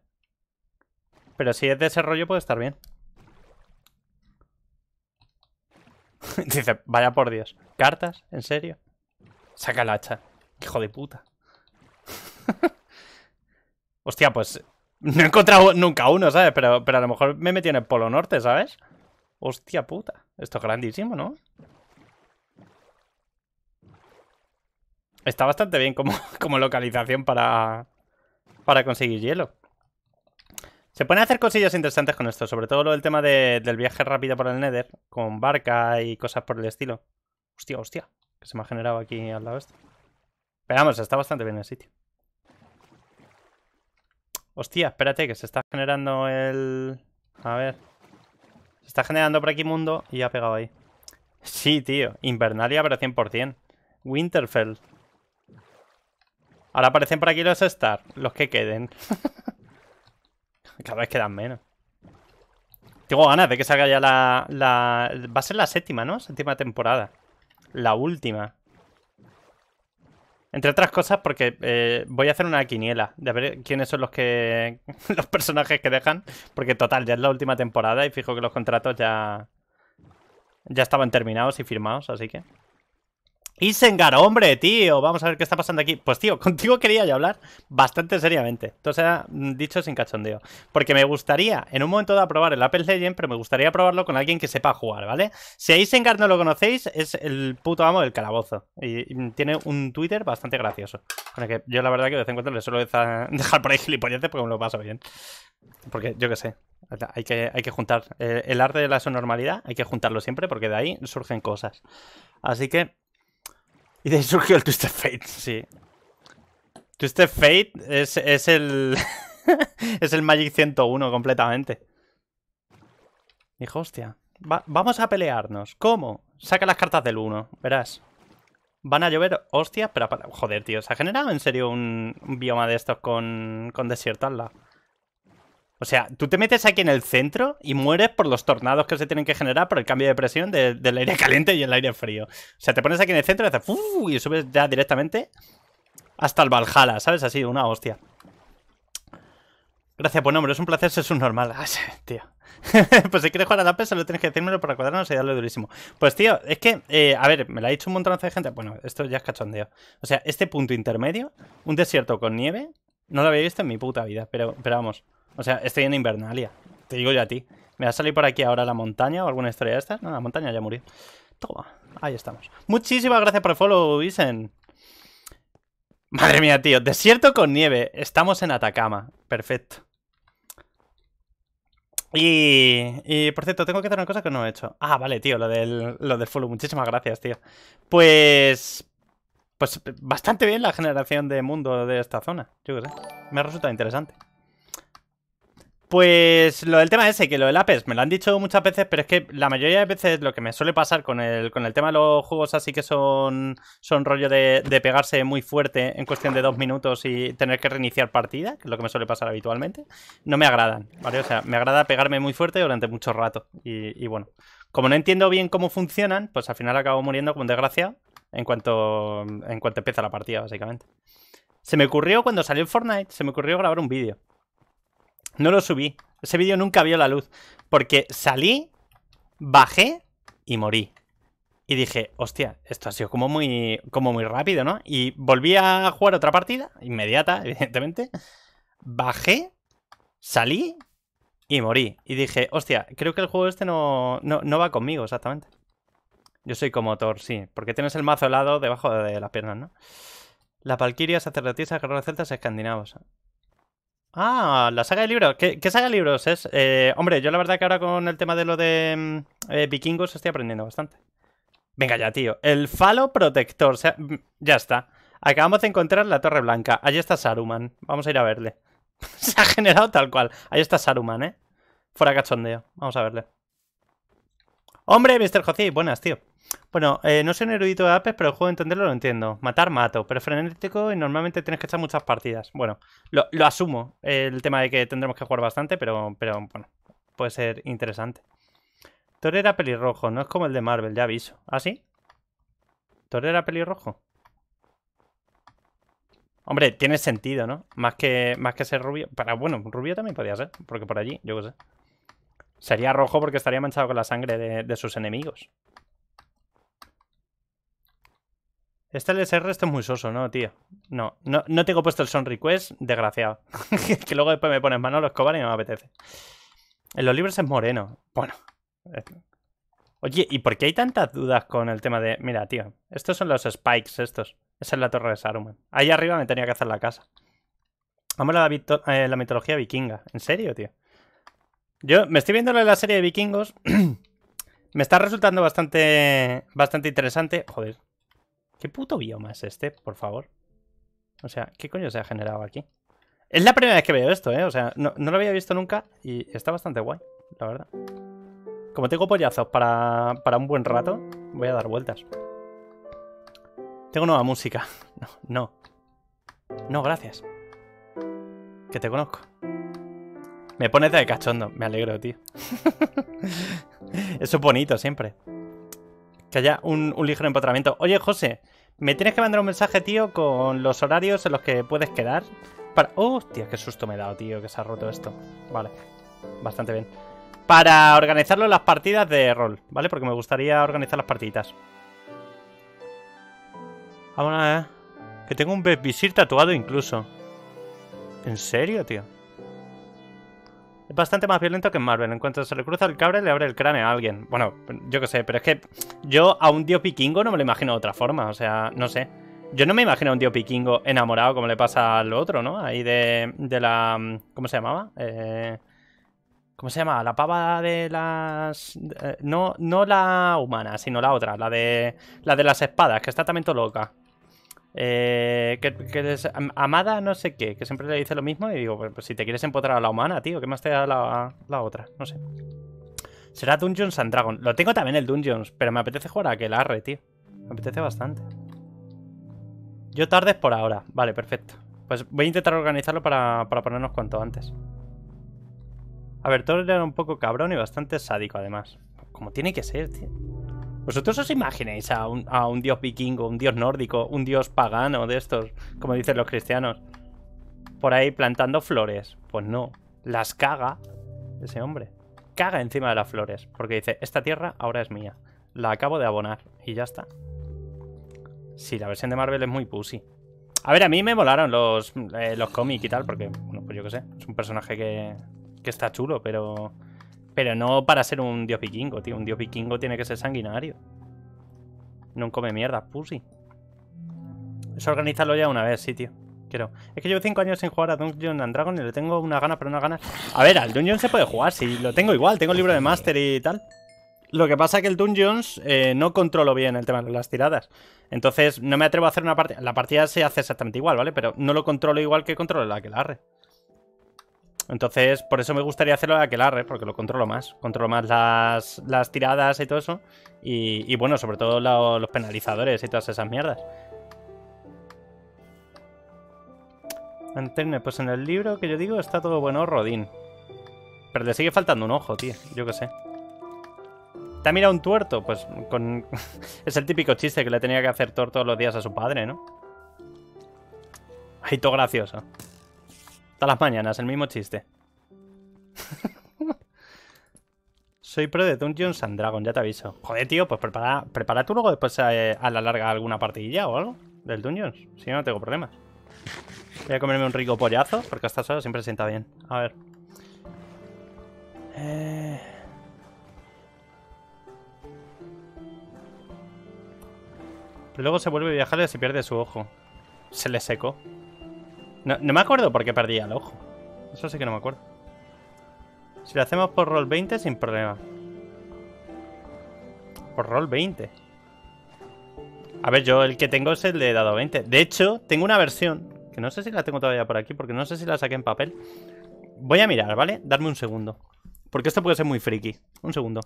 Pero si es de ese rollo puede estar bien. Dice, vaya por Dios. ¿Cartas? ¿En serio? Saca la hacha. Hijo de puta. Hostia, pues no he encontrado nunca uno, ¿sabes? Pero, pero a lo mejor me he metido en el Polo Norte, ¿sabes? Hostia puta. Esto es grandísimo, ¿no? Está bastante bien como, como localización para conseguir hielo. Se pueden hacer cosillas interesantes con esto, sobre todo lo del tema del viaje rápido por el Nether, con barca y cosas por el estilo. Hostia, hostia, que se me ha generado aquí al lado este. Pero está bastante bien el sitio. Hostia, espérate, que se está generando el... A ver. Se está generando por aquí mundo y ha pegado ahí. Sí, tío. Invernalia, pero 100%. Winterfell. Ahora aparecen por aquí los Star, los que queden. Cada vez quedan menos. Tengo ganas de que salga ya la, Va a ser la séptima, ¿no? Séptima temporada. La última. Entre otras cosas porque eh, voy a hacer una quiniela de ver quiénes son los que los personajes que dejan. Porque total, ya es la última temporada y fijo que los contratos ya, ya estaban terminados y firmados, así que... Isengar, hombre, tío, vamos a ver qué está pasando aquí. Pues tío, contigo quería yo hablar bastante seriamente. Entonces sea mm, dicho sin cachondeo. Porque me gustaría, en un momento de aprobar el Apple Legend, pero me gustaría probarlo con alguien que sepa jugar, ¿vale? Si a Isengar no lo conocéis, es el puto amo del calabozo. Y, tiene un Twitter bastante gracioso. Con que yo la verdad que de vez en cuando le suelo dejar por ahí gilipolleces porque me lo paso bien. Porque yo qué sé, hay que, hay que juntar. Eh, el, arte de la sonormalidad hay que juntarlo siempre porque de ahí surgen cosas. Así que... Y de ahí surgió el Twisted Fate, sí. Twisted Fate es, el... es el Magic 101 completamente. Dijo, hostia. vamos a pelearnos. ¿Cómo? Saca las cartas del 1, verás. Van a llover Hostia, pero... Joder, tío, ¿se ha generado en serio un, bioma de estos con, con desierto o sea, tú te metes aquí en el centro y mueres por los tornados que se tienen que generar por el cambio de presión del aire caliente y el aire frío. O sea, te pones aquí en el centro y haces y subes ya directamente hasta el Valhalla, ¿sabes? Así, una hostia. Gracias, pues no, hombre, es un placer ser subnormal. normal. Ah, tío. pues si quieres jugar a la pesa lo tienes que decírmelo para cuadrarnos y darle durísimo. Pues tío, es que, eh, a ver, me la ha dicho un montón de gente. Bueno, esto ya es cachondeo. O sea, este punto intermedio, un desierto con nieve, no lo había visto en mi puta vida, pero, pero vamos. O sea, estoy en Invernalia. Te digo yo a ti. ¿Me va a salir por aquí ahora la montaña o alguna historia de estas? No, la montaña ya murió. Toma, ahí estamos. Muchísimas gracias por el follow, Vicen. Madre mía, tío. Desierto con nieve. Estamos en Atacama. Perfecto. Y, y, por cierto, tengo que hacer una cosa que no he hecho. Ah, vale, tío, lo del, lo del follow. Muchísimas gracias, tío. Pues. Pues bastante bien la generación de mundo de esta zona. Yo qué sé. Me resultado interesante. Pues lo del tema ese, que lo del APES, me lo han dicho muchas veces, pero es que la mayoría de veces lo que me suele pasar con el, con el tema de los juegos así que son, son rollo de, pegarse muy fuerte en cuestión de dos minutos y tener que reiniciar partida, que es lo que me suele pasar habitualmente, no me agradan, ¿vale? O sea, me agrada pegarme muy fuerte durante mucho rato. Y, bueno, como no entiendo bien cómo funcionan, pues al final acabo muriendo con desgracia en cuanto, en cuanto empieza la partida, básicamente. Se me ocurrió cuando salió el Fortnite, se me ocurrió grabar un vídeo. No lo subí. Ese vídeo nunca vio la luz. Porque salí, bajé y morí. Y dije, hostia, esto ha sido como muy, como muy rápido, ¿no? Y volví a jugar otra partida, inmediata, evidentemente. Bajé, salí y morí. Y dije, hostia, creo que el juego este no, va conmigo, exactamente. Yo soy como Thor, sí. Porque tienes el mazo helado debajo de las piernas, ¿no? La palquiria, sacerdotisa, guerreros celtas, escandinavos. Ah, la saga de libros. ¿Qué, saga de libros es? Eh, hombre, yo la verdad que ahora con el tema de lo de mm, eh, vikingos estoy aprendiendo bastante. Venga ya, tío. El falo protector. Mm, ya está. Acabamos de encontrar la Torre Blanca. Ahí está Saruman. Vamos a ir a verle. Se ha generado tal cual. Ahí está Saruman, ¿eh? Fuera cachondeo. Vamos a verle. Hombre, Mr. Jocí! buenas, tío. Bueno, eh, no soy un erudito de apes, pero el juego de entenderlo lo entiendo. Matar, mato, pero frenético y normalmente tienes que echar muchas partidas. Bueno, lo, asumo, el tema de que tendremos que jugar bastante, pero, pero bueno, puede ser interesante. era pelirrojo, no es como el de Marvel, ya aviso. ¿Ah, sí? era pelirrojo. Hombre, tiene sentido, ¿no? Más que, más que ser rubio. para bueno, rubio también podría ser, porque por allí, yo qué sé. Sería rojo porque estaría manchado con la sangre de sus enemigos. Este LSR es muy soso, ¿no, tío? No, no, no tengo puesto el Son Request, desgraciado. que luego después me pones los Escobar y no me apetece. En los libros es moreno. Bueno. Oye, ¿y por qué hay tantas dudas con el tema de... Mira, tío, estos son los spikes estos. Esa es la torre de Saruman. Ahí arriba me tenía que hacer la casa. Vamos a la, eh, la mitología vikinga. ¿En serio, tío? Yo me estoy viendo la serie de vikingos. me está resultando bastante, bastante interesante. Joder, ¿Qué puto bioma es este, por favor? O sea, ¿qué coño se ha generado aquí? Es la primera vez que veo esto, ¿eh? O sea, no, lo había visto nunca y está bastante guay, la verdad. Como tengo pollazos para, para un buen rato, voy a dar vueltas. Tengo nueva música. No, no. No, gracias. Que te conozco. Me pones de cachondo. Me alegro, tío. Eso es bonito siempre que haya un, ligero empotramiento. Oye, José, me tienes que mandar un mensaje, tío, con los horarios en los que puedes quedar. Para... ¡Oh, hostia, qué susto me he dado, tío, que se ha roto esto. Vale, bastante bien. Para organizarlo en las partidas de rol, ¿vale? Porque me gustaría organizar las partiditas. a ver ¿eh? Que tengo un besbisir tatuado incluso. ¿En serio, tío? Es bastante más violento que en Marvel. En cuanto se le cruza el cable, le abre el cráneo a alguien. Bueno, yo qué sé, pero es que yo a un dios vikingo no me lo imagino de otra forma. O sea, no sé. Yo no me imagino a un tío vikingo enamorado como le pasa al otro, ¿no? Ahí de, de la... ¿Cómo se llamaba? Eh, ¿Cómo se llamaba? La pava de las... Eh, no, no la humana, sino la otra, la de, la de las espadas, que está también todo loca. Eh, amada no sé qué, que siempre le dice lo mismo y digo, pues, pues si te quieres empotrar a la humana, tío, ¿qué más te da la, otra? No sé. Será Dungeons and Dragons. Lo tengo también el Dungeons, pero me apetece jugar a aquel arre, tío. Me apetece bastante. Yo tardes por ahora. Vale, perfecto. Pues voy a intentar organizarlo para, para ponernos cuanto antes. A ver, todo era un poco cabrón y bastante sádico además. Como tiene que ser, tío. ¿Vosotros os imagináis a un, dios vikingo, un dios nórdico, un dios pagano de estos, como dicen los cristianos, por ahí plantando flores? Pues no, las caga ese hombre. Caga encima de las flores, porque dice, esta tierra ahora es mía, la acabo de abonar y ya está. Sí, la versión de Marvel es muy pussy. A ver, a mí me molaron los, eh, los cómics y tal, porque, bueno, pues yo qué sé, es un personaje que, que está chulo, pero pero no para ser un dios vikingo, tío. Un dios vikingo tiene que ser sanguinario. No come mierda, pussy. Eso organizarlo ya una vez, sí, tío. Quiero. Es que llevo 5 años sin jugar a Dungeon and Dragon y le tengo una gana pero una gana A ver, al Dungeon se puede jugar, sí, lo tengo igual, tengo el libro de Master y tal. Lo que pasa es que el Dungeons eh, no controlo bien el tema de las tiradas. Entonces, no me atrevo a hacer una partida. La partida se hace exactamente igual, ¿vale? Pero no lo controlo igual que controlo la que la arre. Entonces, por eso me gustaría hacerlo a arre, porque lo controlo más. Controlo más las, las tiradas y todo eso. Y, bueno, sobre todo los penalizadores y todas esas mierdas. Antenne, pues en el libro que yo digo está todo bueno, Rodín. Pero le sigue faltando un ojo, tío. Yo qué sé. ¿Te ha mirado un tuerto? Pues con... es el típico chiste que le tenía que hacer Thor todos los días a su padre, ¿no? Ay, todo gracioso. Hasta las mañanas, el mismo chiste. Soy pro de Dungeons and Dragons, ya te aviso. Joder, tío, pues prepara, tú luego después eh, a, la larga alguna partidilla o algo del Dungeons. Si no, no tengo problemas. Voy a comerme un rico pollazo, porque hasta estas horas siempre sienta bien. A ver. Pero eh. luego se vuelve a viajar y se pierde su ojo. Se le secó. No, me acuerdo por qué perdí el ojo. Eso sí que no me acuerdo. Si lo hacemos por roll 20, sin problema. Por roll 20. A ver, yo el que tengo es el de dado 20. De hecho, tengo una versión. Que no sé si la tengo todavía por aquí, porque no sé si la saqué en papel. Voy a mirar, ¿vale? Darme un segundo. Porque esto puede ser muy friki. Un segundo.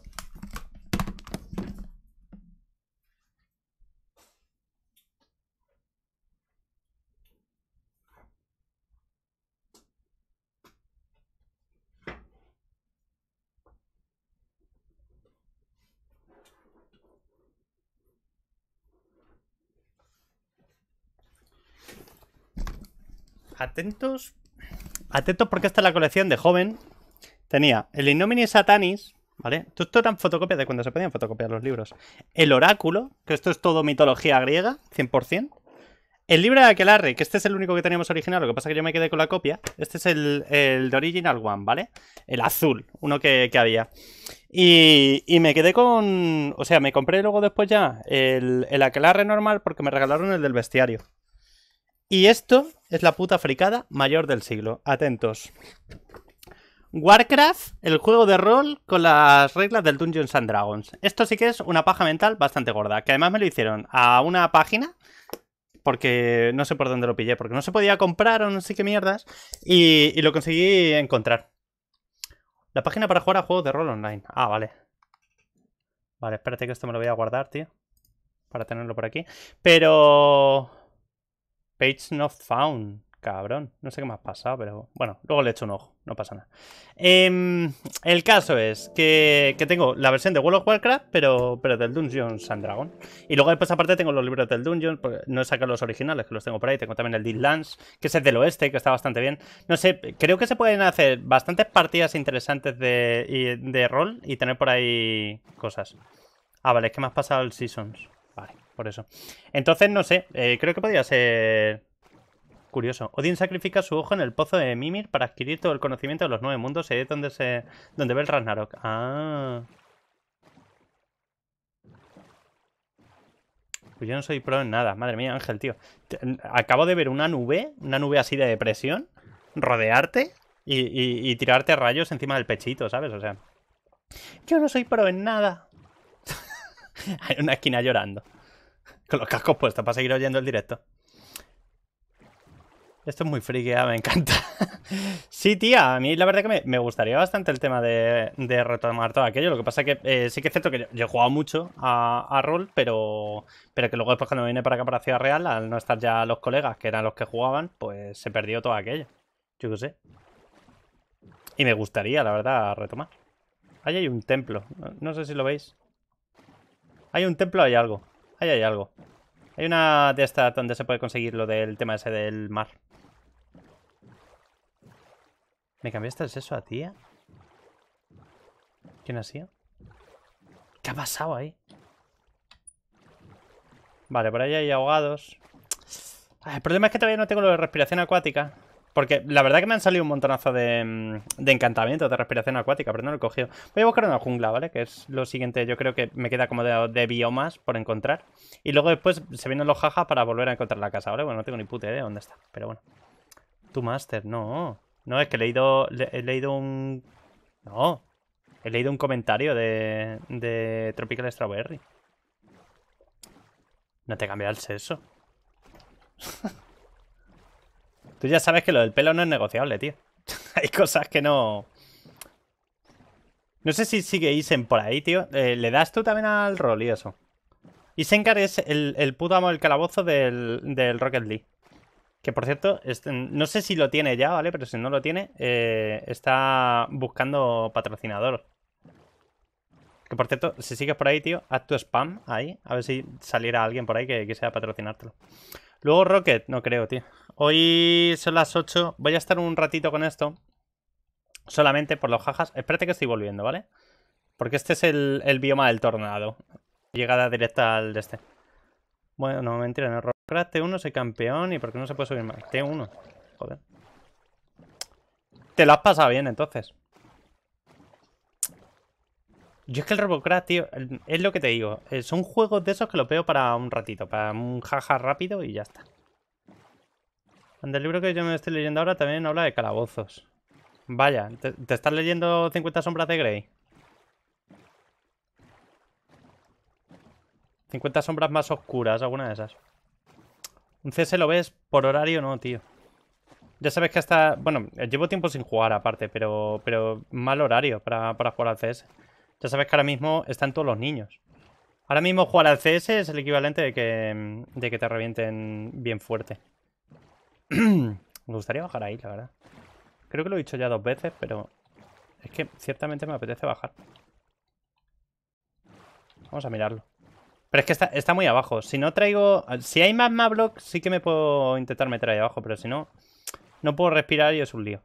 atentos. Atentos porque esta es la colección de joven. Tenía el Innomini Satanis, ¿vale? Esto eran fotocopia, de cuando se podían fotocopiar los libros. El Oráculo, que esto es todo mitología griega, 100%. El libro de Aquelarre, que este es el único que teníamos original, lo que pasa es que yo me quedé con la copia. Este es el, el de Original One, ¿vale? El azul, uno que, había. Y, y, me quedé con. O sea, me compré luego después ya el, el Aquelarre normal porque me regalaron el del bestiario. Y esto es la puta fricada mayor del siglo. Atentos. Warcraft, el juego de rol con las reglas del Dungeons and Dragons. Esto sí que es una paja mental bastante gorda, que además me lo hicieron a una página porque no sé por dónde lo pillé, porque no se podía comprar o no sé qué mierdas, y, y lo conseguí encontrar. La página para jugar a juegos de rol online. Ah, vale. Vale, espérate que esto me lo voy a guardar, tío, para tenerlo por aquí. Pero... Page not found. Cabrón. No sé qué me ha pasado, pero bueno, luego le echo un ojo. No pasa nada. Em, el caso es que, que, tengo la versión de World of Warcraft, pero, pero del Dungeons and Dragons. Y luego después aparte tengo los libros del Dungeons, pues, No he sacado los originales, que los tengo por ahí. Tengo también el Lance, que es el del oeste, que está bastante bien. No sé, creo que se pueden hacer bastantes partidas interesantes de, de rol y tener por ahí cosas. Ah, vale, es que me has pasado el Seasons eso. Entonces, no sé, eh, creo que podría ser curioso. Odin sacrifica su ojo en el pozo de Mimir para adquirir todo el conocimiento de los nueve mundos y eh, es donde, se, donde ve el Ragnarok. Ah. Pues yo no soy pro en nada. Madre mía, Ángel, tío. Acabo de ver una nube, una nube así de depresión, rodearte y, y tirarte rayos encima del pechito, ¿sabes? O sea, yo no soy pro en nada. Hay una esquina llorando. Con los cascos puestos para seguir oyendo el directo. Esto es muy friki, ah, me encanta. sí, tía, a mí la verdad que me, gustaría bastante el tema de, retomar todo aquello. Lo que pasa que eh, sí que es cierto que yo, he jugado mucho a, a, rol, pero, pero que luego después cuando vine para acá para Ciudad Real, al no estar ya los colegas que eran los que jugaban, pues se perdió todo aquello. Yo qué sé. Y me gustaría, la verdad, retomar. Ahí hay un templo. no sé si lo veis. Hay un templo, hay algo. Ahí hay algo. Hay una de estas donde se puede conseguir lo del tema ese del mar. ¿Me cambiaste el sexo a tía? ¿Quién ha sido? ¿Qué ha pasado ahí? Vale, por ahí hay ahogados. El problema es que todavía no tengo lo de respiración acuática. Porque la verdad que me han salido un montonazo de, mm, encantamiento, de respiración acuática, pero no lo he cogido. Voy a buscar una jungla, ¿vale? Que es lo siguiente, yo creo que me queda como de, biomas por encontrar. Y luego después se vienen los jajas para volver a encontrar la casa, ahora Bueno, no tengo ni puta idea de dónde está, pero bueno. Tu master, no. No, es que he leído, he leído un... No. He leído un comentario de, de Tropical Strawberry. No te cambia el sexo. Tú ya sabes que lo del pelo no es negociable, tío. Hay cosas que no... No sé si sigue Isen por ahí, tío. Eh, ¿Le das tú también al rol y eso? Isenkar es el, el puto amo del calabozo del, Rocket League. Que por cierto, no sé si lo tiene ya, ¿vale? Pero si no lo tiene, eh, está buscando patrocinador. Que por cierto, si sigues por ahí, tío, haz tu spam ahí. A ver si saliera alguien por ahí que, quisiera patrocinártelo. Luego Rocket, no creo, tío. Hoy son las 8. Voy a estar un ratito con esto. Solamente por los jajas. Espérate que estoy volviendo, ¿vale? Porque este es el, bioma del tornado. Llegada directa al de este. Bueno, no, mentira, no. Robocraft T1 soy campeón y por qué no se puede subir más. T1. Joder. Te lo has pasado bien, entonces. Yo es que el Robocraft, tío, es lo que te digo. Eh, son juegos de esos que lo veo para un ratito, para un jaja rápido y ya está. El libro que yo me estoy leyendo ahora también habla de calabozos. Vaya, ¿te, estás leyendo 50 sombras de Grey? 50 sombras más oscuras, alguna de esas. Un CS lo ves por horario, no, tío. Ya sabes que hasta... Bueno, llevo tiempo sin jugar aparte, pero, pero mal horario para, para jugar al CS. Ya sabes que ahora mismo están todos los niños. Ahora mismo jugar al CS es el equivalente de que, de que te revienten bien fuerte. Me gustaría bajar ahí, la verdad. Creo que lo he dicho ya dos veces, pero... Es que ciertamente me apetece bajar. Vamos a mirarlo. Pero es que está, muy abajo. Si no traigo... Si hay más block, sí que me puedo intentar meter ahí abajo. Pero si no, no puedo respirar y es un lío.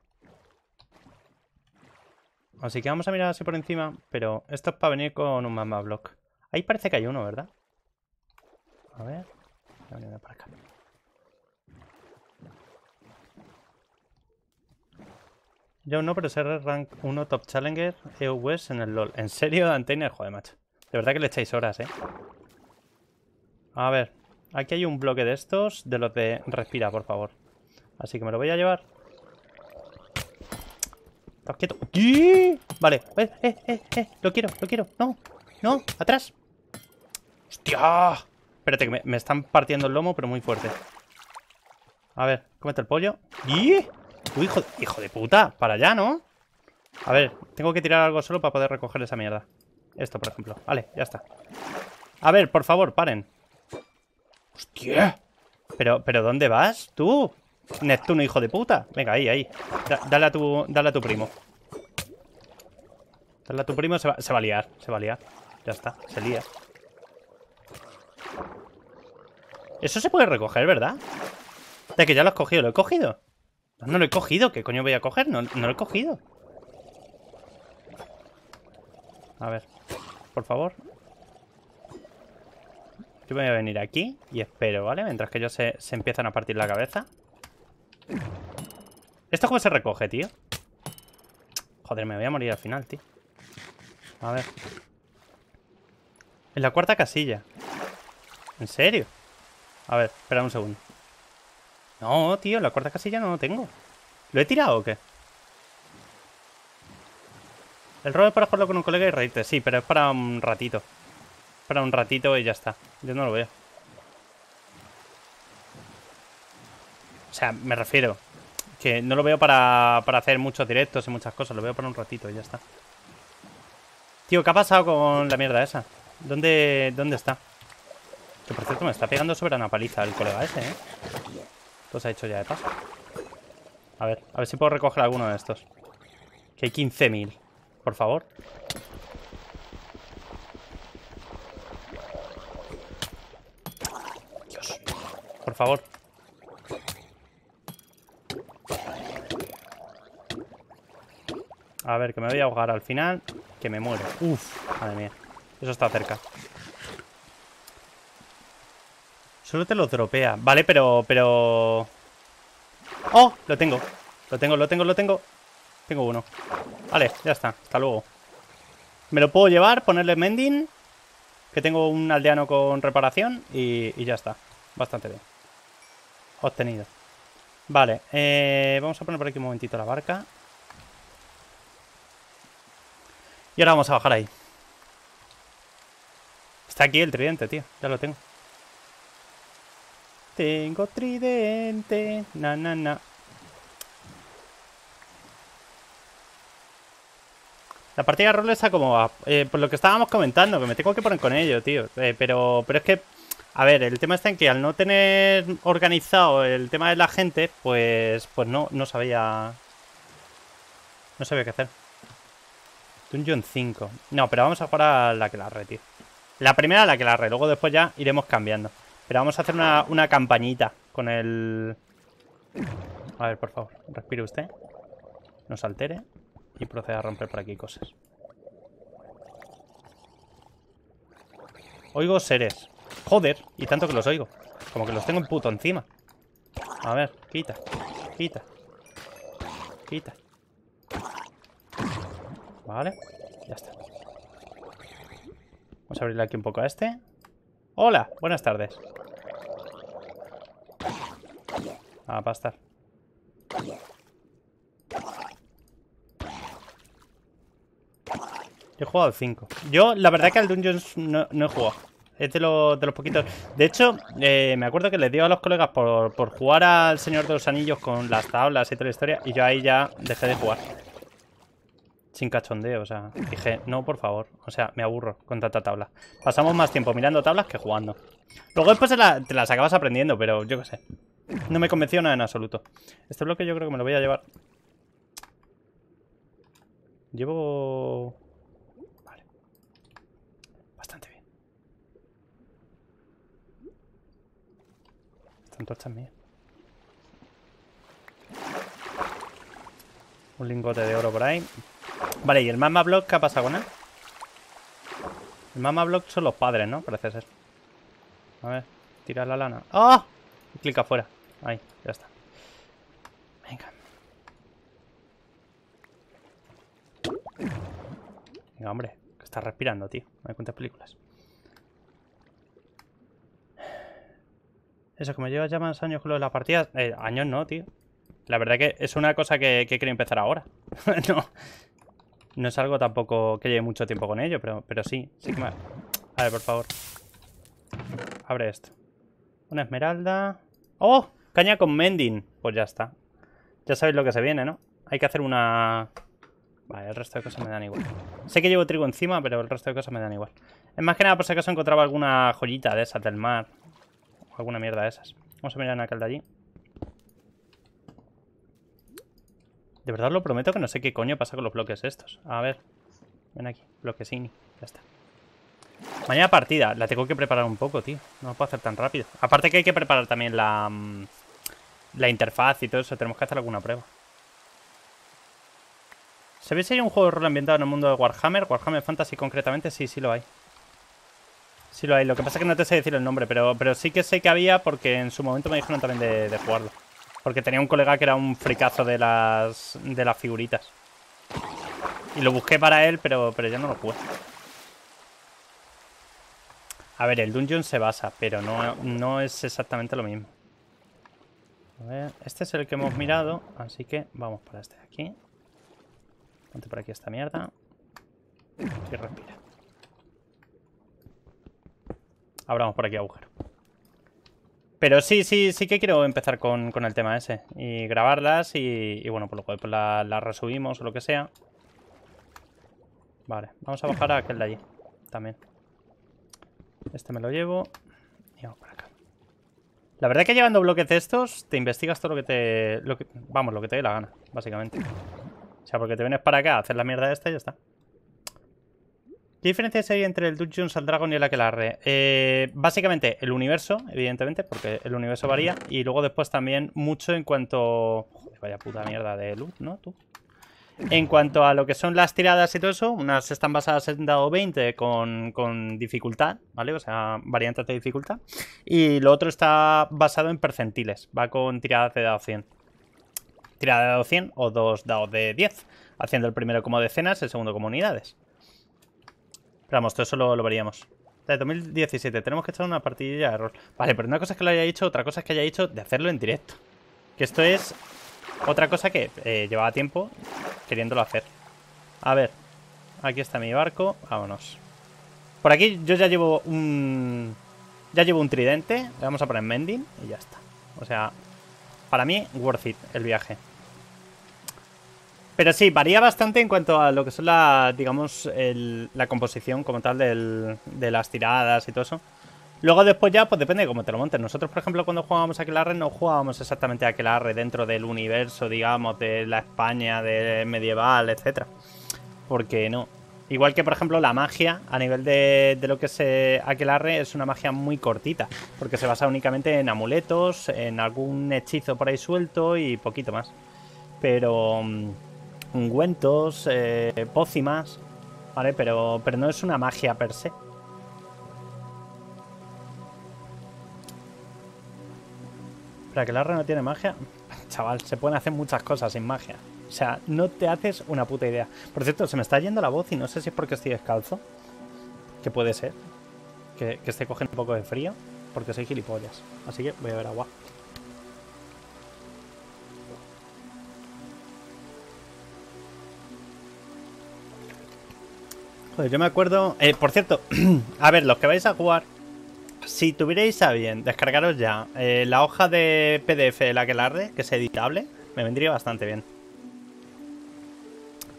Así que vamos a mirar así por encima. Pero esto es para venir con un más block. Ahí parece que hay uno, ¿verdad? A ver... venir para acá. Yo no, pero ser rank 1 top challenger EU en el LOL. ¿En serio, dante Joder, macho. De verdad que le echáis horas, ¿eh? A ver. Aquí hay un bloque de estos, de los de respira, por favor. Así que me lo voy a llevar. ¿Estás quieto? Vale. Eh eh, eh, eh, Lo quiero, lo quiero. No, no. Atrás. ¡Hostia! Espérate, que me, están partiendo el lomo, pero muy fuerte. A ver, comete el pollo. ¿Y? hijo, de, hijo de puta, para allá, ¿no? A ver, tengo que tirar algo solo para poder recoger esa mierda. Esto, por ejemplo. Vale, ya está. A ver, por favor, paren. ¡Hostia! Pero, pero ¿dónde vas? Tú, Neptuno, hijo de puta. Venga, ahí, ahí. dale, a tu, a tu primo. Dale a tu primo, se va, se va a liar, se va a liar. Ya está, se lía. Eso se puede recoger, ¿verdad? De que ya lo has cogido, lo he cogido. No lo he cogido. ¿Qué coño voy a coger? No, lo he cogido. A ver. Por favor. Yo voy a venir aquí y espero, ¿vale? Mientras que ellos se, se empiezan a partir la cabeza. ¿Esto cómo se recoge, tío? Joder, me voy a morir al final, tío. A ver. En la cuarta casilla. ¿En serio? A ver, espera un segundo. No, tío, la cuarta casilla no lo tengo. ¿Lo he tirado o qué? El rol es para jugarlo con un colega y reírte. Sí, pero es para un ratito. Para un ratito y ya está. Yo no lo veo. O sea, me refiero. Que no lo veo para, para hacer muchos directos y muchas cosas. Lo veo para un ratito y ya está. Tío, ¿qué ha pasado con la mierda esa? ¿Dónde, dónde está? Que por cierto me está pegando sobre una paliza el colega ese, ¿eh? Los ha hecho ya de paso. A ver, a ver si puedo recoger alguno de estos. Que hay 15.000. Por favor. Dios. Por favor. A ver, que me voy a ahogar al final. Que me muero. Uf, madre mía. Eso está cerca. Solo te lo dropea. Vale, pero... pero... ¡Oh! Lo tengo. Lo tengo, lo tengo, lo tengo. Tengo uno. Vale, ya está. Hasta luego. Me lo puedo llevar, ponerle mending. Que tengo un aldeano con reparación. Y, ya está. Bastante bien. Obtenido. Vale. Eh, vamos a poner por aquí un momentito la barca. Y ahora vamos a bajar ahí. Está aquí el tridente, tío. Ya lo tengo. Tengo tridente. Na, na, na. La partida de rol está como... Va, eh, por lo que estábamos comentando, que me tengo que poner con ello, tío. Eh, pero, pero es que... A ver, el tema está en que al no tener organizado el tema de la gente, pues, pues no, no sabía... No sabía qué hacer. Dungeon 5. No, pero vamos a jugar a la que la re, tío. La primera a la que la re, luego después ya iremos cambiando. Pero vamos a hacer una, una campañita con el... A ver, por favor, respire usted. No se altere. Y proceda a romper por aquí cosas. Oigo seres. Joder, y tanto que los oigo. Como que los tengo en puto encima. A ver, quita, quita, quita. Vale, ya está. Vamos a abrirle aquí un poco a este. Hola, buenas tardes. Ah, a pastar. Yo he jugado al 5. Yo, la verdad que al Dungeons no, he jugado. Es de, los poquitos. De hecho, eh, me acuerdo que les dio a los colegas por, por jugar al Señor de los Anillos con las tablas y toda la historia. Y yo ahí ya dejé de jugar sin cachondeo, o sea, dije, no, por favor, o sea, me aburro con tanta tabla. Pasamos más tiempo mirando tablas que jugando. Luego después te, las acabas aprendiendo, pero yo qué sé. No me convenció nada en absoluto. Este bloque yo creo que me lo voy a llevar. Llevo... Vale. Bastante bien. Están torchas mías. Un lingote de oro por ahí. Vale, ¿y el Mama Block qué ha pasado con él? El Mama Block son los padres, ¿no? Parece ser. A ver, tira la lana. ¡Ah! ¡Oh! clic afuera. Ahí, ya está. Venga. Venga, hombre. Que estás respirando, tío. No hay cuantas películas. Eso, como me llevas ya más años con lo de las partidas. Eh, años no, tío. La verdad que es una cosa que, que quiero empezar ahora. no. No es algo tampoco que lleve mucho tiempo con ello, pero, pero sí, sí A ver, por favor. Abre esto. Una esmeralda. ¡Oh! Caña con mending. Pues ya está. Ya sabéis lo que se viene, ¿no? Hay que hacer una... Vale, el resto de cosas me dan igual. Sé que llevo trigo encima, pero el resto de cosas me dan igual. Es más que nada por si acaso encontraba alguna joyita de esas del mar. O alguna mierda de esas. Vamos a mirar una calda allí. De verdad lo prometo que no sé qué coño pasa con los bloques estos. A ver. Ven aquí. Bloquesini. Ya está. Mañana partida. La tengo que preparar un poco, tío. No puedo hacer tan rápido. Aparte que hay que preparar también la... Mm, la interfaz y todo eso. Tenemos que hacer alguna prueba. ¿Sabéis si hay un juego de rol ambientado en el mundo de Warhammer? Warhammer Fantasy concretamente, sí, sí lo hay. Sí lo hay. Lo que pasa es que no te sé decir el nombre, pero, pero sí que sé que había porque en su momento me dijeron también de jugarlo. Porque tenía un colega que era un fricazo de las, de las figuritas. Y lo busqué para él, pero, pero ya no lo puse A ver, el dungeon se basa, pero no, no es exactamente lo mismo. A ver, este es el que hemos mirado, así que vamos para este de aquí. Ponte por aquí esta mierda. Y respira. Abramos por aquí agujero. Pero sí, sí, sí que quiero empezar con, el tema ese. Y grabarlas y, bueno, por lo cual pues las resubimos o lo que sea. Vale, vamos a bajar a aquel de allí. También. Este me lo llevo. Y vamos para acá. La verdad que llevando bloques de estos, te investigas todo lo que te... Lo vamos, lo que te dé la gana, básicamente. O sea, porque te vienes para acá, hacer la mierda de esta y ya está. ¿Qué diferencias hay entre el Dungeons and Dragon y el Aquelarre? Eh, básicamente el universo, evidentemente, porque el universo varía. Y luego después también mucho en cuanto... vaya puta mierda de luz, ¿no? Tú. En cuanto a lo que son las tiradas y todo eso, unas están basadas en dado 20 con, con, dificultad, ¿vale? O sea, variantes de dificultad. Y lo otro está basado en percentiles, va con tiradas de dado 100. Tirada de dado 100 o dos dados de 10, haciendo el primero como decenas, el segundo como unidades. Pero vamos, todo eso lo, veríamos. De 2017, tenemos que echar una partidilla de rol. Vale, pero una cosa es que lo haya dicho, otra cosa es que haya dicho de hacerlo en directo. Que esto es otra cosa que eh, llevaba tiempo queriéndolo hacer. A ver, aquí está mi barco, vámonos. Por aquí yo ya llevo un... Ya llevo un tridente, le vamos a poner mending y ya está. O sea, para mí, worth it el viaje. Pero sí, varía bastante en cuanto a lo que son la, digamos, la composición como tal de las tiradas y todo eso. Luego después ya, pues depende de cómo te lo montes. Nosotros, por ejemplo, cuando jugábamos a Aquelarre, no jugábamos exactamente a Aquelarre dentro del universo, digamos, de la España de medieval, etc. Porque no. Igual que, por ejemplo, la magia, a nivel de, lo que es eh, Aquelarre, es una magia muy cortita. Porque se basa únicamente en amuletos, en algún hechizo por ahí suelto y poquito más. Pero... Mm, ungüentos, eh, pócimas, ¿vale? Pero, pero no es una magia per se. Para que la no tiene magia, chaval, se pueden hacer muchas cosas sin magia. O sea, no te haces una puta idea. Por cierto, se me está yendo la voz y no sé si es porque estoy descalzo. Que puede ser. Que, que esté cogiendo un poco de frío. Porque soy gilipollas. Así que voy a ver agua. Pues yo me acuerdo... Eh, por cierto, a ver, los que vais a jugar, si tuvierais a bien descargaros ya eh, la hoja de PDF de la que larde, que es editable, me vendría bastante bien.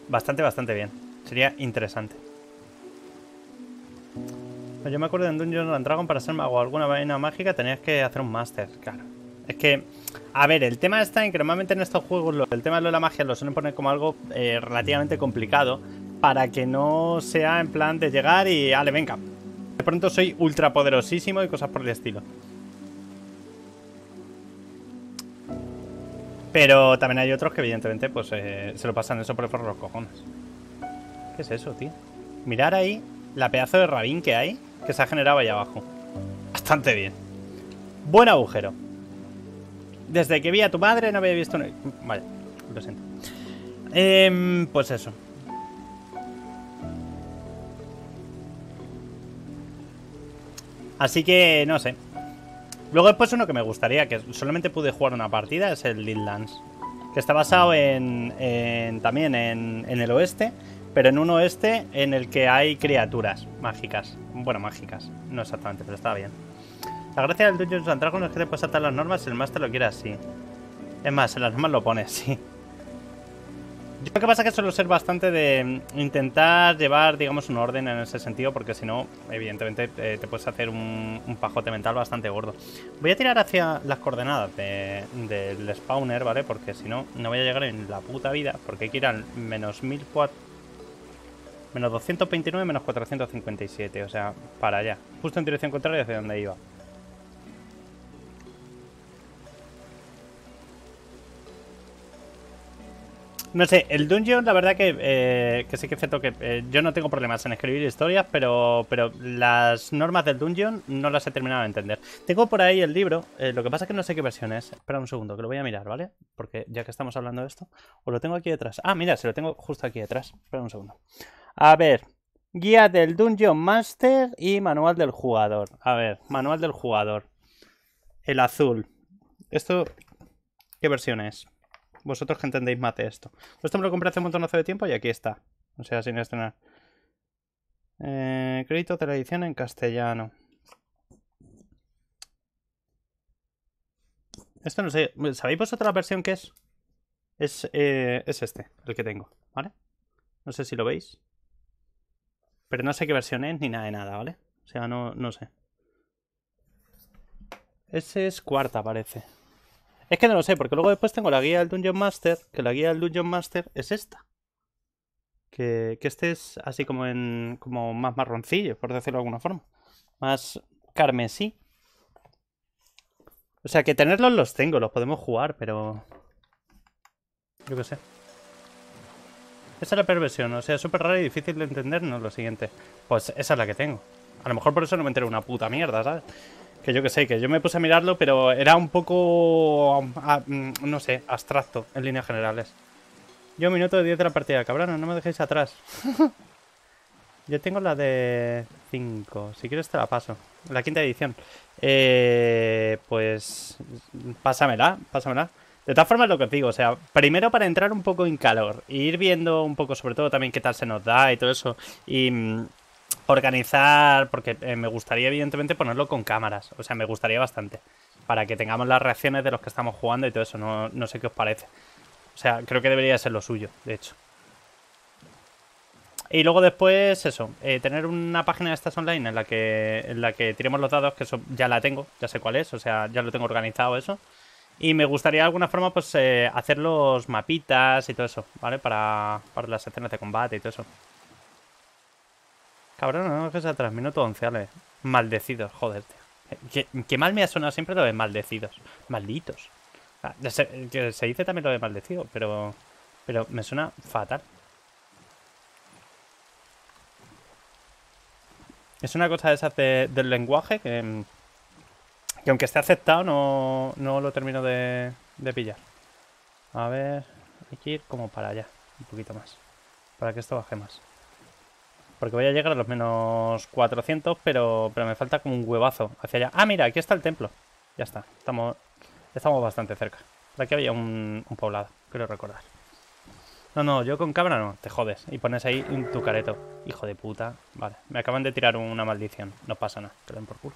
Bastante, bastante bien. Sería interesante. Pues yo me acuerdo en Dungeon and Dragon para ser mago alguna vaina mágica tenías que hacer un máster, claro. Es que, a ver, el tema está en que normalmente en estos juegos el tema de la magia lo suelen poner como algo eh, relativamente complicado, para que no sea en plan de llegar y, ale, venga. De pronto soy ultra poderosísimo y cosas por el estilo. Pero también hay otros que evidentemente pues eh, se lo pasan eso por el los cojones. ¿Qué es eso, tío? Mirar ahí la pedazo de rabín que hay que se ha generado ahí abajo. Bastante bien. Buen agujero. Desde que vi a tu madre no había visto... Vale, lo siento. Em, pues eso. Así que, no sé. Luego después uno que me gustaría, que solamente pude jugar una partida, es el Lindlands. Que está basado en, también en, el oeste, pero en un oeste en el que hay criaturas mágicas. Bueno, mágicas, no exactamente, pero está bien. La gracia del Dungeons entrar Dragons es que te puedes las normas el máster lo quiere así. Es más, en las normas lo pones, sí. Yo lo que pasa es que suelo ser bastante de mm, intentar llevar, digamos, un orden en ese sentido, porque si no, evidentemente eh, te puedes hacer un, pajote mental bastante gordo. Voy a tirar hacia las coordenadas del spawner, ¿vale? Porque si no, no voy a llegar en la puta vida, porque hay que ir al menos 229, menos 457, o sea, para allá. Justo en dirección contraria de donde iba. No sé, el Dungeon, la verdad que, eh, que sí que es que eh, yo no tengo problemas en escribir historias, pero, pero las normas del Dungeon no las he terminado de entender. Tengo por ahí el libro, eh, lo que pasa es que no sé qué versión es. Espera un segundo, que lo voy a mirar, ¿vale? Porque ya que estamos hablando de esto, o lo tengo aquí detrás. Ah, mira, se lo tengo justo aquí detrás. Espera un segundo. A ver, guía del Dungeon Master y manual del jugador. A ver, manual del jugador. El azul. ¿Esto qué versión es? vosotros que entendéis más esto. Pues esto me lo compré hace un montón de tiempo y aquí está. O sea, sin estrenar. Eh, crédito de la edición en castellano. Esto no sé. ¿Sabéis vosotros la versión que es? Es, eh, es este, el que tengo, ¿vale? No sé si lo veis. Pero no sé qué versión es ni nada de nada, ¿vale? O sea, no, no sé. Ese es cuarta, parece. Es que no lo sé, porque luego después tengo la guía del Dungeon Master, que la guía del Dungeon Master es esta. Que, que este es así como en como más marroncillo, por decirlo de alguna forma. Más carmesí. O sea, que tenerlos los tengo, los podemos jugar, pero... Yo qué sé. Esa es la perversión, o sea, súper rara y difícil de entender, ¿no? Lo siguiente. Pues esa es la que tengo. A lo mejor por eso no me entero una puta mierda, ¿sabes? que yo que sé, que yo me puse a mirarlo, pero era un poco, mm, no sé, abstracto en líneas generales. Yo minuto de 10 de la partida, cabrón, no me dejéis atrás. yo tengo la de 5, si quieres te la paso, la quinta edición. Eh, pues pásamela, pásamela. De todas formas, lo que os digo, o sea, primero para entrar un poco en calor, e ir viendo un poco, sobre todo también qué tal se nos da y todo eso, y mm, organizar, porque eh, me gustaría evidentemente ponerlo con cámaras, o sea, me gustaría bastante, para que tengamos las reacciones de los que estamos jugando y todo eso, no, no sé qué os parece. O sea, creo que debería ser lo suyo, de hecho. Y luego después, eso, eh, tener una página de estas online en la que, en la que tiremos los dados, que eso ya la tengo, ya sé cuál es, o sea, ya lo tengo organizado eso. Y me gustaría de alguna forma, pues, eh, hacer los mapitas y todo eso, ¿vale? Para, para las escenas de combate y todo eso. Cabrón, no que dejes atrás. Minuto 11, Ale. Maldecidos, joder, Qué mal me ha sonado siempre lo de maldecidos. Malditos. Ah, se, que se, dice también lo de maldecido, pero, pero me suena fatal. Es una cosa de esas del lenguaje que, que aunque esté aceptado no, no lo termino de, de pillar. A ver, hay que ir como para allá, un poquito más. Para que esto baje más. Porque voy a llegar a los menos 400, pero, pero me falta como un huevazo hacia allá. Ah, mira, aquí está el templo. Ya está, estamos, estamos bastante cerca. aquí había un, poblado, quiero recordar. No, no, yo con cabra no, te jodes. Y pones ahí un tucareto. Hijo de puta. Vale, me acaban de tirar una maldición. No pasa nada, que den por culo.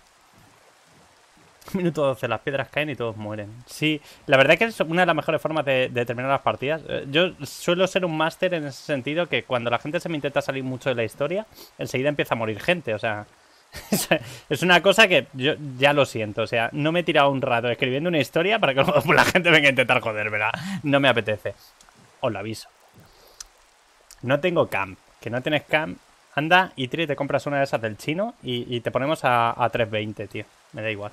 Minuto 12, las piedras caen y todos mueren. Sí, la verdad que es una de las mejores formas de, terminar las partidas. Eh, yo suelo ser un máster en ese sentido que cuando la gente se me intenta salir mucho de la historia, enseguida empieza a morir gente. O sea, es una cosa que yo ya lo siento. O sea, no me he tirado un rato escribiendo una historia para que luego la gente venga a intentar joder, ¿verdad? No me apetece. Os lo aviso. No tengo camp. Que no tienes camp. Anda, y te compras una de esas del chino y, te ponemos a, a 320, tío. Me da igual.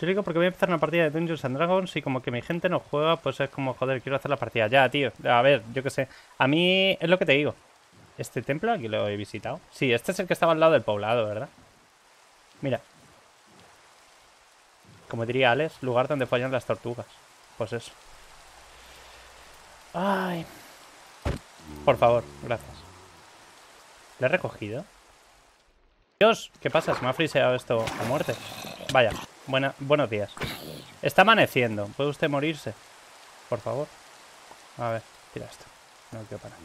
Yo digo porque voy a empezar una partida de Dungeons and Dragons y como que mi gente no juega, pues es como, joder, quiero hacer la partida ya, tío. A ver, yo qué sé. A mí es lo que te digo. Este templo aquí lo he visitado. Sí, este es el que estaba al lado del poblado, ¿verdad? Mira. Como diría Alex, lugar donde fallan las tortugas. Pues eso. Ay. Por favor, gracias. ¿Le he recogido? Dios, ¿qué pasa? Se me ha friseado esto a muerte. Vaya buenos días. Está amaneciendo. ¿Puede usted morirse? Por favor. A ver, tira esto. No quiero parar.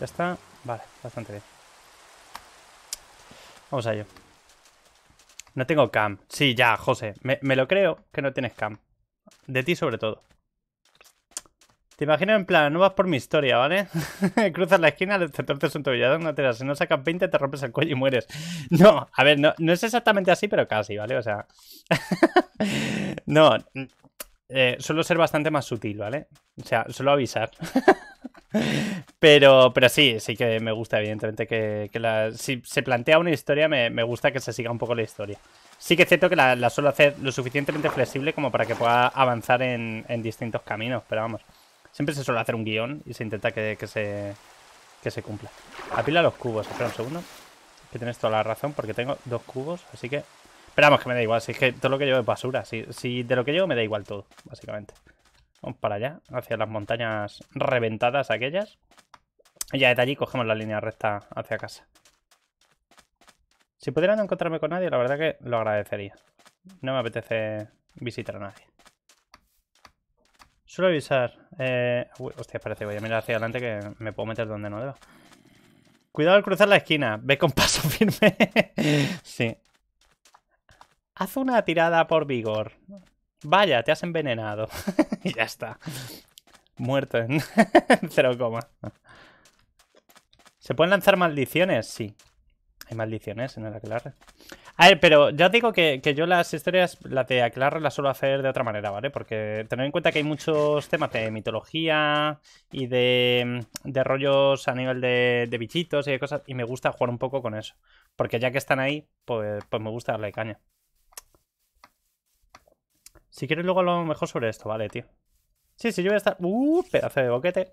Ya está. Vale, bastante bien. Vamos a ello. No tengo cam. Sí, ya, José. Me, me lo creo que no tienes cam. De ti sobre todo. Te imagino en plan, no vas por mi historia, ¿vale? Cruzas la esquina, te torces un tobillado no te das. Si no sacas 20, te rompes el cuello y mueres. No, a ver, no, es exactamente así, pero casi, ¿vale? O sea. no. Mm, eh, suelo ser bastante más sutil, ¿vale? O sea, suelo avisar. pero, pero sí, sí que me gusta, evidentemente, que, la, si se plantea una historia, me, gusta que se siga un poco la historia. Sí que es cierto que la, suelo hacer lo suficientemente flexible como para que pueda avanzar en distintos caminos, pero vamos. Siempre se suele hacer un guión y se intenta que, se, se cumpla. Apila los cubos, espera un segundo. Que tienes toda la razón porque tengo dos cubos, así que... Esperamos que me da igual, si es que todo lo que llevo es basura. Si, si de lo que llevo me da igual todo, básicamente. Vamos para allá, hacia las montañas reventadas aquellas. Y ya desde allí cogemos la línea recta hacia casa. Si pudiera no encontrarme con nadie, la verdad que lo agradecería. No me apetece visitar a nadie. Suelo avisar. Eh... Uy, hostia, voy a mirar hacia adelante que me puedo meter donde no debo. Cuidado al cruzar la esquina. Ve con paso firme. sí. Haz una tirada por vigor. Vaya, te has envenenado. y ya está. Muerto en 0, ¿Se pueden lanzar maldiciones? Sí. Hay maldiciones en el aquelarre. A ver, pero ya digo que, yo las historias, las de aclaro, las suelo hacer de otra manera, ¿vale? Porque tener en cuenta que hay muchos temas de mitología y de, rollos a nivel de, bichitos y de cosas, y me gusta jugar un poco con eso. Porque ya que están ahí, pues, pues me gusta darle caña. Si quieres, luego lo mejor sobre esto, ¿vale, tío? Sí, sí, yo voy a estar. ¡Uh! Pedazo de boquete.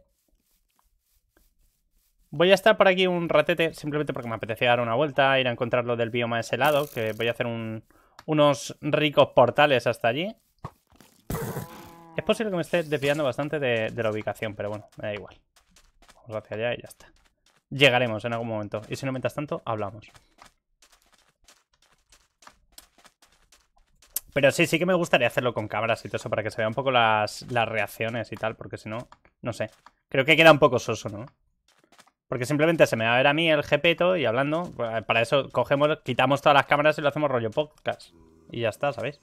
Voy a estar por aquí un ratete, simplemente porque me apetecía dar una vuelta, ir a encontrar lo del bioma de ese lado, que voy a hacer unos ricos portales hasta allí. Es posible que me esté desviando bastante de, la ubicación, pero bueno, me da igual. Vamos hacia allá y ya está. Llegaremos en algún momento. Y si no, mientras tanto, hablamos. Pero sí, sí que me gustaría hacerlo con cámaras y todo eso para que se vean un poco las reacciones y tal, porque si no, no sé. Creo que queda un poco soso, ¿no? Porque simplemente se me va a ver a mí el jepeto y hablando. Pues, para eso cogemos, quitamos todas las cámaras y lo hacemos rollo podcast. Y ya está, ¿sabéis?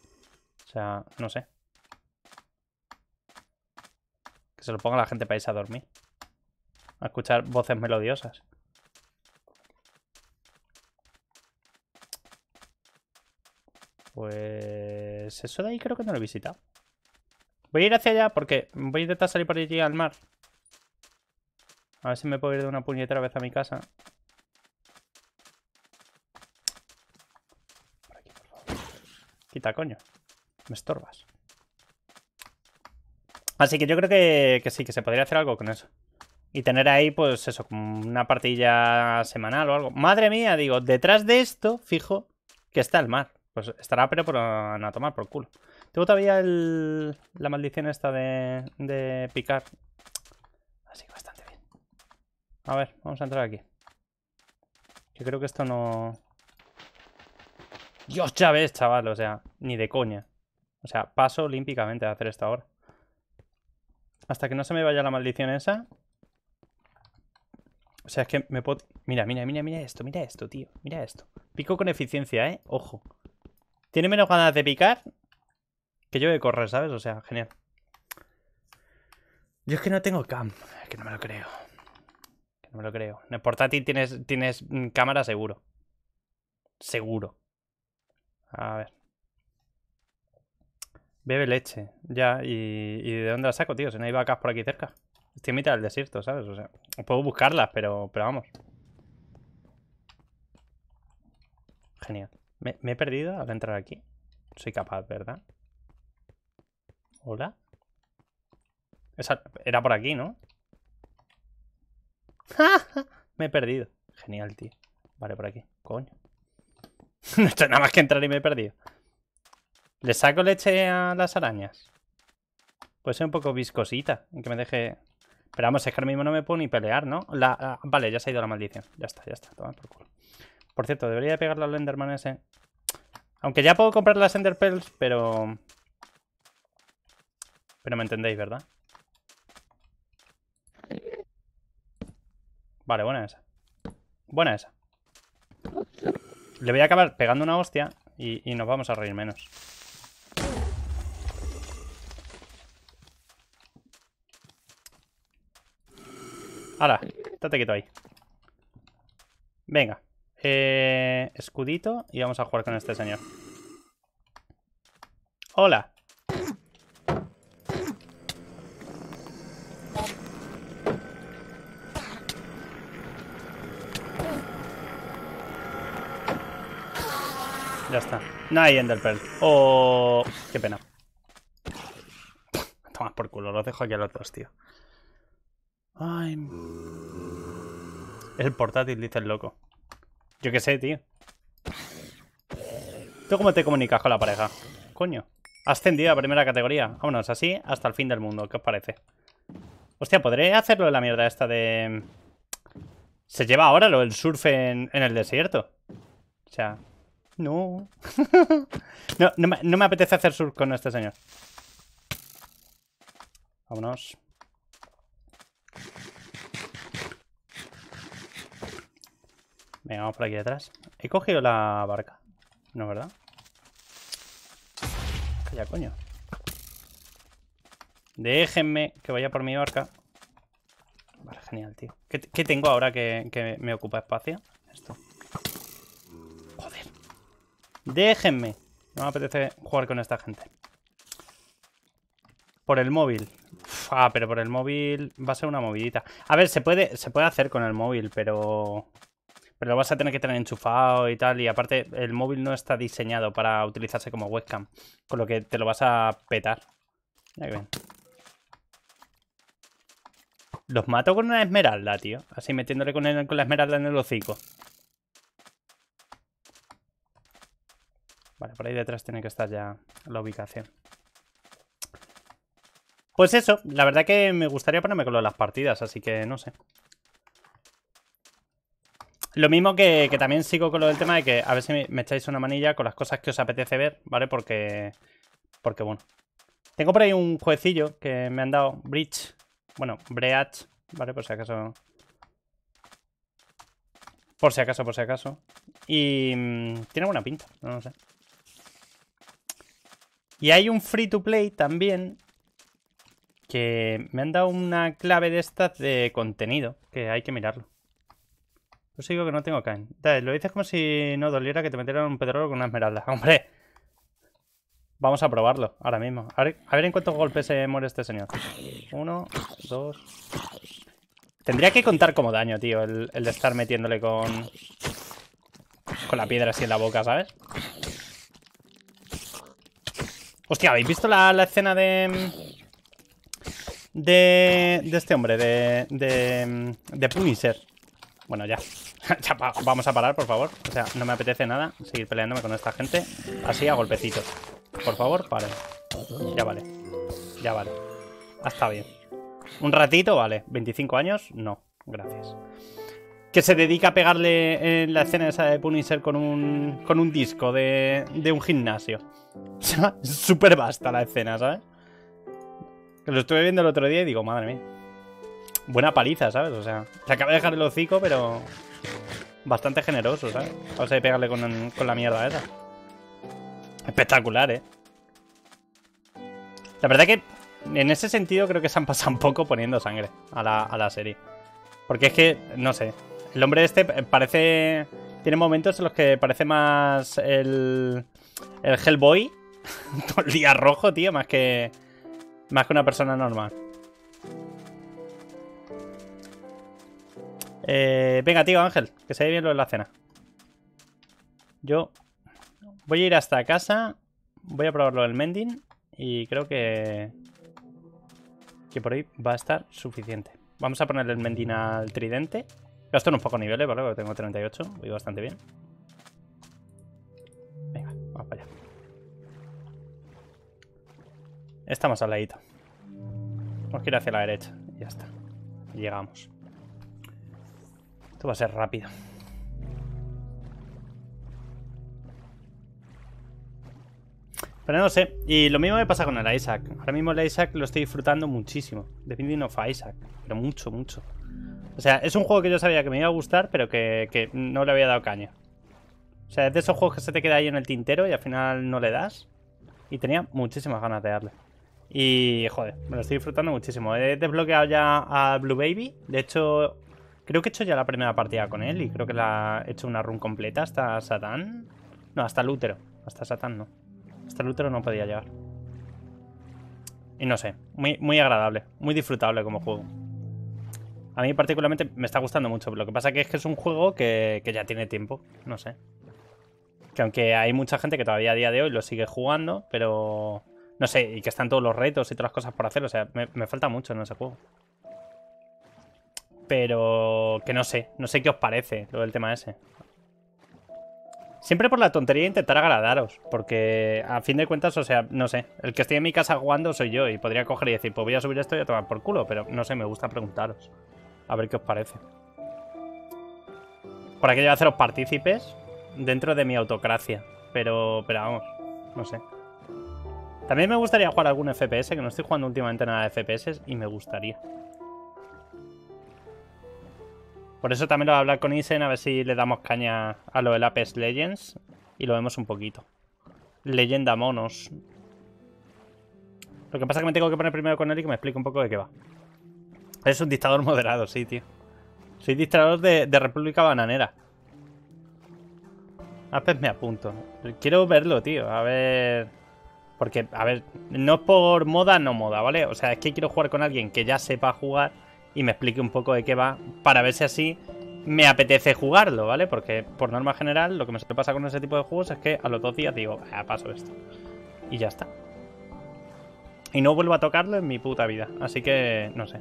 O sea, no sé. Que se lo ponga la gente para irse a dormir. A escuchar voces melodiosas. Pues eso de ahí creo que no lo he visitado. Voy a ir hacia allá porque voy a intentar salir por allí al mar. A ver si me puedo ir de una puñetera vez a mi casa. Quita, coño. Me estorbas. Así que yo creo que, sí, que se podría hacer algo con eso. Y tener ahí, pues eso, como una partilla semanal o algo. Madre mía, digo, detrás de esto, fijo, que está el mar. Pues estará, pero por, a tomar por culo. Tengo todavía el, la maldición esta de, de picar. Así que bastante. A ver, vamos a entrar aquí. Yo creo que esto no... Dios, ya chaval, o sea, ni de coña. O sea, paso olímpicamente a hacer esto ahora. Hasta que no se me vaya la maldición esa. O sea, es que me puedo... Mira, mira, mira, mira esto, mira esto, tío. Mira esto. Pico con eficiencia, ¿eh? Ojo. Tiene menos ganas de picar que yo de correr, ¿sabes? O sea, genial. Yo es que no tengo cam. Es que no me lo creo. No me lo creo. En el portátil tienes, tienes mm, cámara seguro. Seguro. A ver. Bebe leche. Ya, ¿y, y de dónde la saco, tío? Si no hay vacas por aquí cerca. Estoy en mitad del desierto, ¿sabes? O sea, puedo buscarlas, pero, pero vamos. Genial. ¿Me, me he perdido al entrar aquí? Soy capaz, ¿verdad? ¿Hola? Esa, era por aquí, ¿no? me he perdido. Genial, tío. Vale, por aquí. Coño. no he nada más que entrar y me he perdido. ¿Le saco leche a las arañas? Puede ser un poco viscosita. Que me deje... Pero vamos, es que ahora mismo no me puedo ni pelear, ¿no? La, ah, Vale, ya se ha ido la maldición. Ya está, ya está. Toma por culo. Por cierto, debería pegar al Enderman ese. Aunque ya puedo comprar las Ender Pearls, pero... Pero me entendéis, ¿verdad? Vale, buena esa. Buena esa. Le voy a acabar pegando una hostia y, nos vamos a reír menos. Ahora, estate quieto ahí. Venga. Eh, escudito y vamos a jugar con este señor. Hola. Ya está. No hay Ender Oh, qué pena. Toma por culo, los dejo aquí a los dos, tío. el portátil, dice el loco. Yo qué sé, tío. ¿Tú cómo te comunicas con la pareja? Coño. Ascendido a primera categoría. Vámonos, así hasta el fin del mundo. ¿Qué os parece? Hostia, ¿podré hacerlo en la mierda esta de...? Mm, Se lleva ahora lo del surf en, en el desierto. O sea, no. no, me, apetece hacer surf con este señor. Vámonos. Venga, vamos por aquí detrás. He cogido la barca. No, es ¿verdad? Calla, coño. Déjenme que vaya por mi barca. Vale, genial, tío. ¿Qué, tengo ahora que me ocupa espacio? Esto. Déjenme. No me apetece jugar con esta gente. Por el móvil. ah, pero por el móvil va a ser una movidita. A ver, se puede, se puede hacer con el móvil, pero... Pero lo vas a tener que tener enchufado y tal. Y aparte, el móvil no está diseñado para utilizarse como webcam. Con lo que te lo vas a petar. ven. Los mato con una esmeralda, tío. Así metiéndole con la esmeralda en el hocico. Vale, por ahí detrás tiene que estar ya la ubicación. Pues eso, la verdad que me gustaría ponerme con lo de las partidas, así que no sé. Lo mismo que, también sigo con lo del tema de que a ver si me, echáis una manilla con las cosas que os apetece ver, ¿vale? Porque, porque bueno. Tengo por ahí un juecillo que me han dado, Bridge, bueno, Breach, ¿vale? Por si acaso... Por si acaso, por si acaso. Y mm, tiene buena pinta, no lo sé. Y hay un free to play también que me han dado una clave de estas de contenido, que hay que mirarlo. Yo sigo que no tengo can. lo dices como si no doliera que te metieran un pedrolo con una esmeralda. ¡Hombre! Vamos a probarlo ahora mismo. A ver, en cuántos golpes se muere este señor. Uno, dos... Tendría que contar como daño, tío, el, el de estar metiéndole con... Con la piedra así en la boca, ¿sabes? Hostia, ¿habéis visto la, escena de, de... De este hombre, de... De, de Punisher? Bueno, ya. vamos a parar, por favor. O sea, no me apetece nada seguir peleándome con esta gente así a golpecitos. Por favor, paren. Ya vale. Ya vale. Hasta ah, bien. Un ratito, vale. 25 años, no. Gracias que se dedica a pegarle en la escena esa de Punisher con un, con un disco de, de un gimnasio. O sea, súper vasta la escena, ¿sabes? lo estuve viendo el otro día y digo, madre mía. Buena paliza, ¿sabes? O sea, se acaba de dejar el hocico, pero bastante generoso, ¿sabes? sea de pegarle con, la mierda esa. Espectacular, ¿eh? La verdad que en ese sentido creo que se han pasado un poco poniendo sangre a la, a la serie. Porque es que, no sé, el hombre este parece... Tiene momentos en los que parece más el, el Hellboy. Todo el día rojo, tío, más que... Más que una persona normal. Eh, venga, tío Ángel, que se ve bien lo de la cena. Yo voy a ir hasta casa. Voy a probar lo del mending. Y creo que... Que por ahí va a estar suficiente. Vamos a ponerle el mendin al tridente. Gasto en un poco niveles, ¿vale? Porque tengo 38, voy bastante bien. Venga, vamos para allá. Estamos al ladito. Vamos a ir hacia la derecha. ya está. Llegamos. Esto va a ser rápido. Pero no sé. Y lo mismo me pasa con el Isaac. Ahora mismo el Isaac lo estoy disfrutando muchísimo. Dependiendo of Isaac. Pero mucho, mucho. O sea, es un juego que yo sabía que me iba a gustar, pero que, no le había dado caña. O sea, es de esos juegos que se te queda ahí en el tintero y al final no le das. Y tenía muchísimas ganas de darle. Y joder, me lo estoy disfrutando muchísimo. He desbloqueado ya a Blue Baby. De hecho, creo que he hecho ya la primera partida con él y creo que la he hecho una run completa hasta Satán. No, hasta útero. Hasta Satan no. Hasta útero no podía llegar. Y no sé, muy, muy agradable, muy disfrutable como juego. A mí particularmente me está gustando mucho. Lo que pasa que es que es un juego que, ya tiene tiempo. No sé. Que aunque hay mucha gente que todavía a día de hoy lo sigue jugando, pero... No sé, y que están todos los retos y todas las cosas por hacer. O sea, me, falta mucho en ese juego. Pero que no sé. No sé qué os parece lo del tema ese. Siempre por la tontería intentar agradaros, porque a fin de cuentas, o sea, no sé, el que estoy en mi casa jugando soy yo y podría coger y decir, pues voy a subir esto y a tomar por culo, pero no sé, me gusta preguntaros. A ver qué os parece. Por aquí voy a hacer los partícipes dentro de mi autocracia. Pero, pero vamos, no sé. También me gustaría jugar algún FPS, que no estoy jugando últimamente nada de FPS y me gustaría. Por eso también lo voy a hablar con Isen, a ver si le damos caña a lo del Apex Legends y lo vemos un poquito. Leyenda monos. Lo que pasa es que me tengo que poner primero con él y que me explique un poco de qué va. Es un dictador moderado, sí, tío. Soy dictador de, República Bananera. ver, ah, pues me apunto. Quiero verlo, tío. A ver... Porque, a ver, no es por moda, no moda, ¿vale? O sea, es que quiero jugar con alguien que ya sepa jugar y me explique un poco de qué va para ver si así me apetece jugarlo, ¿vale? Porque por norma general lo que me pasa con ese tipo de juegos es que a los dos días digo, ah, paso esto. Y ya está. Y no vuelvo a tocarlo en mi puta vida. Así que, no sé.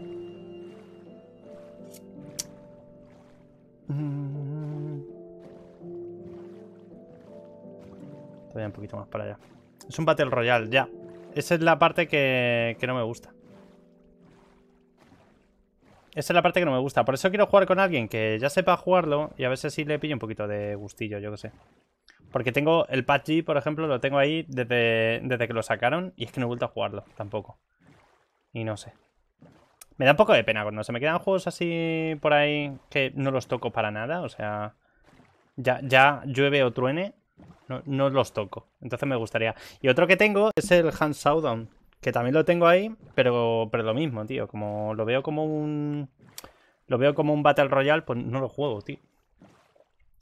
Todavía un poquito más para allá. Es un Battle Royale, ya. Esa es la parte que, no me gusta. Esa es la parte que no me gusta. Por eso quiero jugar con alguien que ya sepa jugarlo y a veces si le pillo un poquito de gustillo, yo qué sé. Porque tengo el patch por ejemplo, lo tengo ahí desde, desde que lo sacaron y es que no he vuelto a jugarlo tampoco. Y no sé. Me da un poco de pena cuando se me quedan juegos así por ahí que no los toco para nada. O sea, ya, llueve o truene, no, los toco. Entonces me gustaría. Y otro que tengo es el Hans Down, que también lo tengo ahí, pero, pero lo mismo, tío. Como lo veo como un... Lo veo como un Battle Royale, pues no lo juego, tío.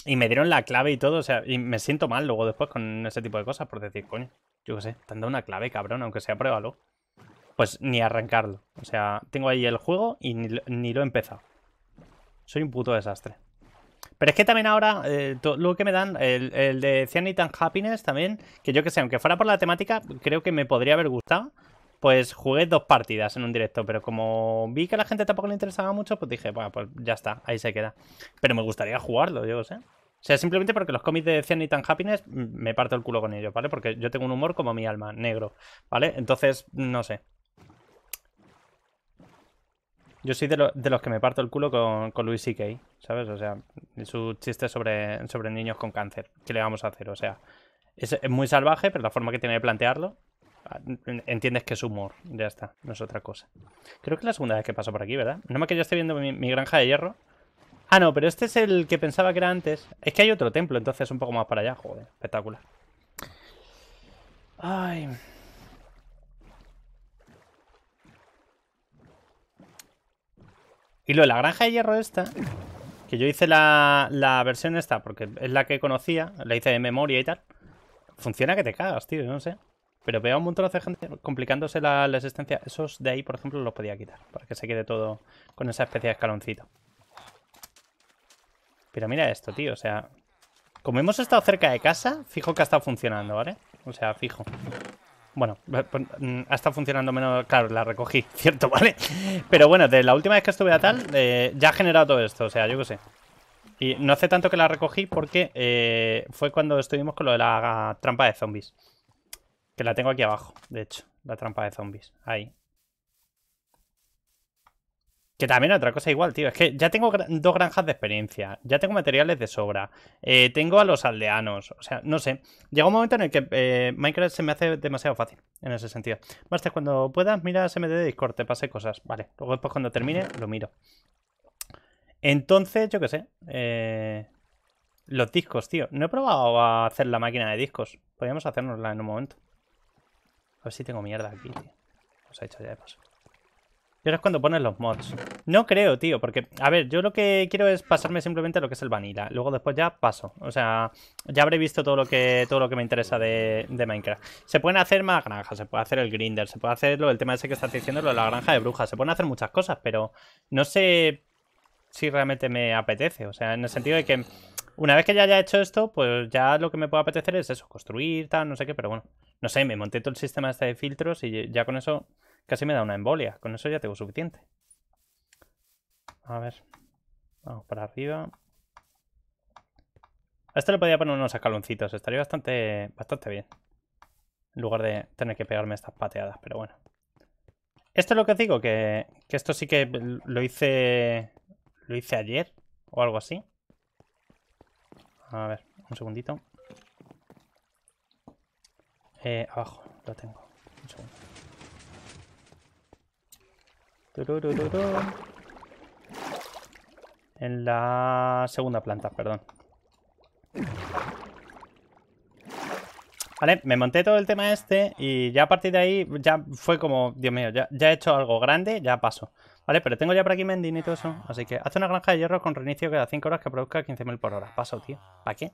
Y me dieron la clave y todo, o sea, y me siento mal luego después con ese tipo de cosas por decir, coño, yo qué sé, te han dado una clave, cabrón, aunque sea pruébalo pues ni arrancarlo. O sea, tengo ahí el juego y ni, lo he empezado. Soy un puto desastre. Pero es que también ahora, Luego eh, lo que me dan, el, de Cyanide and Happiness también, que yo que sé, aunque fuera por la temática, creo que me podría haber gustado. Pues jugué dos partidas en un directo, pero como vi que a la gente tampoco le interesaba mucho, pues dije, bueno, pues ya está, ahí se queda. Pero me gustaría jugarlo, yo sé. O sea, simplemente porque los cómics de y Tan Happiness mm, me parto el culo con ellos, ¿vale? Porque yo tengo un humor como mi alma, negro, ¿vale? Entonces, no sé. Yo soy de, los que me parto el culo con, con Luis C.K., ¿sabes? O sea, su chiste sobre, niños con cáncer. ¿Qué le vamos a hacer? O sea, es, muy salvaje, pero la forma que tiene de plantearlo, entiendes que es humor. Ya está, no es otra cosa. Creo que es la segunda vez que paso por aquí, ¿verdad? No más que yo esté viendo mi, granja de hierro. Ah, no, pero este es el que pensaba que era antes. Es que hay otro templo, entonces es un poco más para allá. Joder, espectacular. Ay... Y luego la granja de hierro esta, que yo hice la, versión esta, porque es la que conocía, la hice de memoria y tal. Funciona que te cagas, tío, no sé. Pero veo un montón de gente complicándose la, la, existencia. Esos de ahí, por ejemplo, los podía quitar. Para que se quede todo con esa especie de escaloncito. Pero mira esto, tío. O sea, como hemos estado cerca de casa, fijo que ha estado funcionando, ¿vale? O sea, fijo. Bueno, eh, pues, mm, ha funcionando menos. Claro, la recogí, cierto, ¿vale? Pero bueno, de la última vez que estuve a tal, eh, ya ha generado todo esto, o sea, yo qué sé. Y no hace tanto que la recogí porque eh, fue cuando estuvimos con lo de la trampa de zombies. Que la tengo aquí abajo, de hecho, la trampa de zombies. Ahí, que también otra cosa igual, tío. Es que ya tengo dos granjas de experiencia, ya tengo materiales de sobra, eh, tengo a los aldeanos, o sea, no sé. Llega un momento en el que eh, Minecraft se me hace demasiado fácil, en ese sentido. Basta, cuando puedas, mira SMD de Discord, te pase cosas, vale. Luego después cuando termine, lo miro. Entonces, yo qué sé. Eh, los discos, tío. No he probado a hacer la máquina de discos. Podríamos hacernosla en un momento. A ver si tengo mierda aquí, tío. Os ha hecho ya de paso. Y ahora es cuando pones los mods. No creo, tío, porque... A ver, yo lo que quiero es pasarme simplemente lo que es el vanilla. Luego después ya paso. O sea, ya habré visto todo lo que, todo lo que me interesa de, Minecraft. Se pueden hacer más granjas, se puede hacer el grinder, se puede hacer lo, el tema ese que estás diciendo, lo de la granja de brujas. Se pueden hacer muchas cosas, pero no sé si realmente me apetece. O sea, en el sentido de que una vez que ya haya hecho esto, pues ya lo que me puede apetecer es eso, construir, tal, no sé qué, pero bueno. No sé, me monté todo el sistema este de filtros y ya con eso Casi me da una embolia. Con eso ya tengo suficiente. A ver. Vamos para arriba. A este le podría poner unos escaloncitos. Estaría bastante, bastante bien. En lugar de tener que pegarme estas pateadas. Pero bueno. Esto es lo que os digo. Que, que esto sí que lo hice... Lo hice ayer. O algo así. A ver. Un segundito. Eh, abajo. Lo tengo. En la segunda planta, perdón. Vale, me monté todo el tema este y ya a partir de ahí ya fue como, Dios mío, ya, he hecho algo grande, ya paso. Vale, pero tengo ya por aquí Mendin y todo eso. Así que haz una granja de hierro con reinicio da 5 horas que produzca 15.000 por hora. Paso, tío. ¿Para qué?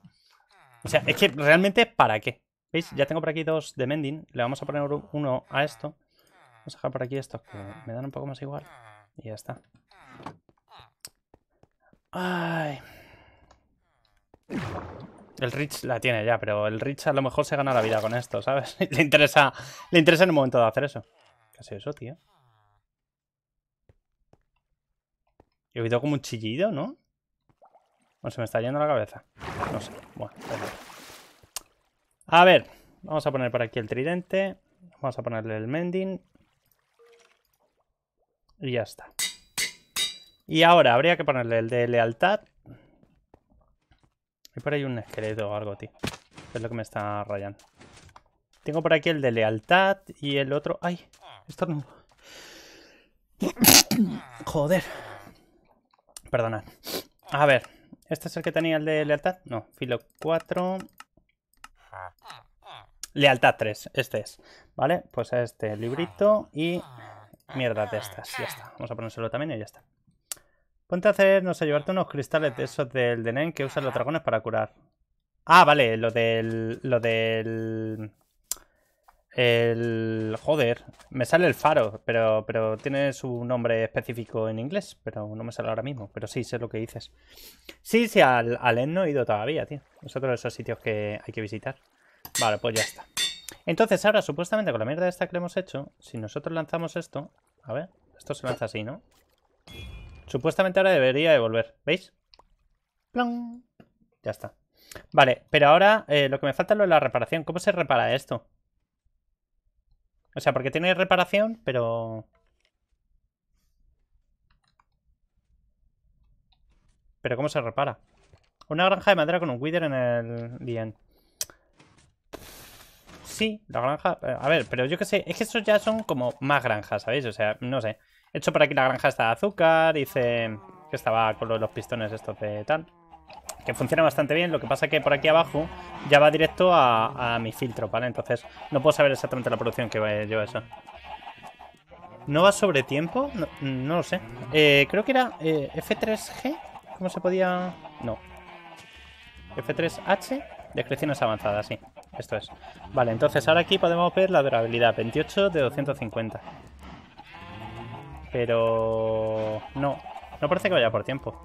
O sea, es que realmente ¿para qué? ¿Veis? Ya tengo por aquí dos de mendin, Le vamos a poner uno a esto. Vamos a dejar por aquí estos que me dan un poco más igual. Y ya está. Ay. El Rich la tiene ya, pero el Rich a lo mejor se gana la vida con esto, ¿sabes? le interesa, le interesa en el momento de hacer eso. ¿Qué eso, tío? He oído como un chillido, ¿no? O se me está yendo la cabeza. No sé. Bueno, a ver. Vamos a poner por aquí el tridente. Vamos a ponerle el mending. Y ya está. Y ahora habría que ponerle el de lealtad. Hay por ahí un esqueleto o algo, tío. Es lo que me está rayando. Tengo por aquí el de lealtad y el otro... ¡Ay! Esto no... Joder. Perdonad. A ver. ¿Este es el que tenía el de lealtad? No. Filo 4. Lealtad 3. Este es. ¿Vale? Pues este librito y mierda de estas. Ya está. Vamos a ponérselo también y ya está. Ponte a hacernos a llevarte unos cristales de esos del Denen que usan los dragones para curar. Ah, vale, lo del. Lo del. El. Joder, me sale el faro, pero, pero tiene su nombre específico en inglés, pero no me sale ahora mismo. Pero sí, sé lo que dices. Sí, sí, al, al no he ido todavía, tío. Es otro de esos sitios que hay que visitar. Vale, pues ya está. Entonces ahora, supuestamente con la mierda esta que le hemos hecho, si nosotros lanzamos esto... A ver, esto se lanza así, ¿no? Supuestamente ahora debería devolver, ¿veis? ¡Plum! Ya está. Vale, pero ahora eh, lo que me falta es lo de la reparación. ¿Cómo se repara esto? O sea, porque tiene reparación, pero... ¿Pero cómo se repara? Una granja de madera con un wither en el bien. Sí, la granja. Eh, a ver, pero yo qué sé. Es que estos ya son como más granjas, ¿sabéis? O sea, no sé. He hecho por aquí la granja esta de azúcar. dice que estaba con los pistones estos de tal. Que funciona bastante bien. Lo que pasa que por aquí abajo ya va directo a, mi filtro, ¿vale? Entonces no puedo saber exactamente la producción que eh, lleva eso. ¿No va sobre tiempo? No, lo sé. Eh, creo que era F3G. ¿Cómo se podía...? No. F3H. Descripciones avanzadas, sí. Esto es. Vale, entonces ahora aquí podemos ver la durabilidad. 28 de 250. Pero... No. No parece que vaya por tiempo.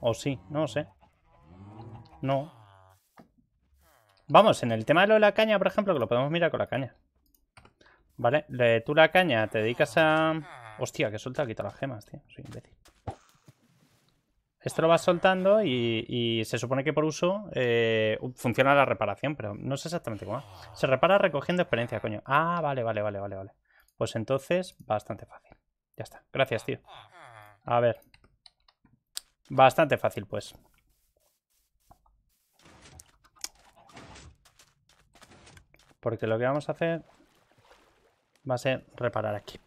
O sí, no lo sé. No. Vamos, en el tema de lo de la caña, por ejemplo, que lo podemos mirar con la caña. Vale, tú la caña te dedicas a... Hostia, que suelta quita las gemas, tío. Soy imbécil. Esto lo vas soltando y, se supone que por uso eh, funciona la reparación, pero no sé exactamente cómo. Se repara recogiendo experiencia, coño. Ah, vale, vale, vale, vale, vale. Pues entonces, bastante fácil. Ya está. Gracias, tío. A ver. Bastante fácil, pues. Porque lo que vamos a hacer va a ser reparar aquí.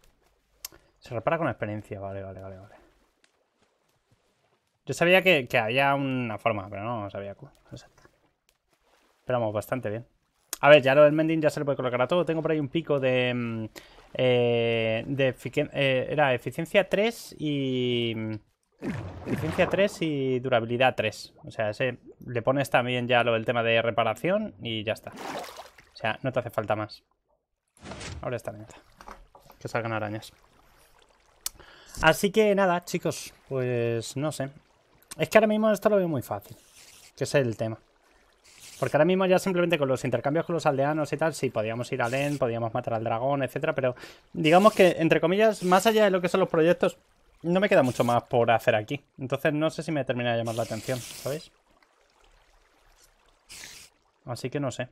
Se repara con experiencia, vale, vale, vale, vale. Yo sabía que, había una forma, pero no sabía cómo Exacto. Pero bastante bien. A ver, ya lo del mending ya se le puede colocar a todo. Tengo por ahí un pico de... Mm, eh, de eh, era eficiencia 3 y... Mm, eficiencia 3 y durabilidad 3. O sea, ese, le pones también ya lo del tema de reparación y ya está. O sea, no te hace falta más. Ahora está Que salgan arañas. Así que nada, chicos. Pues no sé. Es que ahora mismo esto lo veo muy fácil. Que es el tema. Porque ahora mismo ya simplemente con los intercambios con los aldeanos y tal, sí, podíamos ir al Len, podíamos matar al dragón, etcétera, pero digamos que, entre comillas, más allá de lo que son los proyectos, no me queda mucho más por hacer aquí. Entonces no sé si me termina de llamar la atención, ¿sabéis? Así que no sé.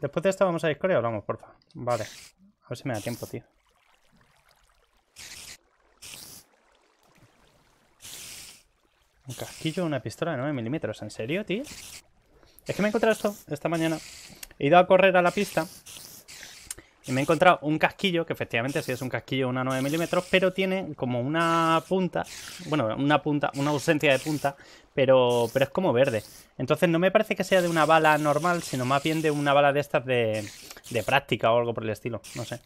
Después de esto vamos a Discord y hablamos, porfa. Vale. A ver si me da tiempo, tío. Un casquillo, una pistola de 9 milímetros. ¿En serio, tío? Es que me he encontrado esto esta mañana. He ido a correr a la pista y me he encontrado un casquillo, que efectivamente sí es un casquillo de una 9 milímetros, pero tiene como una punta, bueno, una punta, una ausencia de punta, pero, pero es como verde. Entonces no me parece que sea de una bala normal, sino más bien de una bala de estas de, práctica o algo por el estilo, no sé.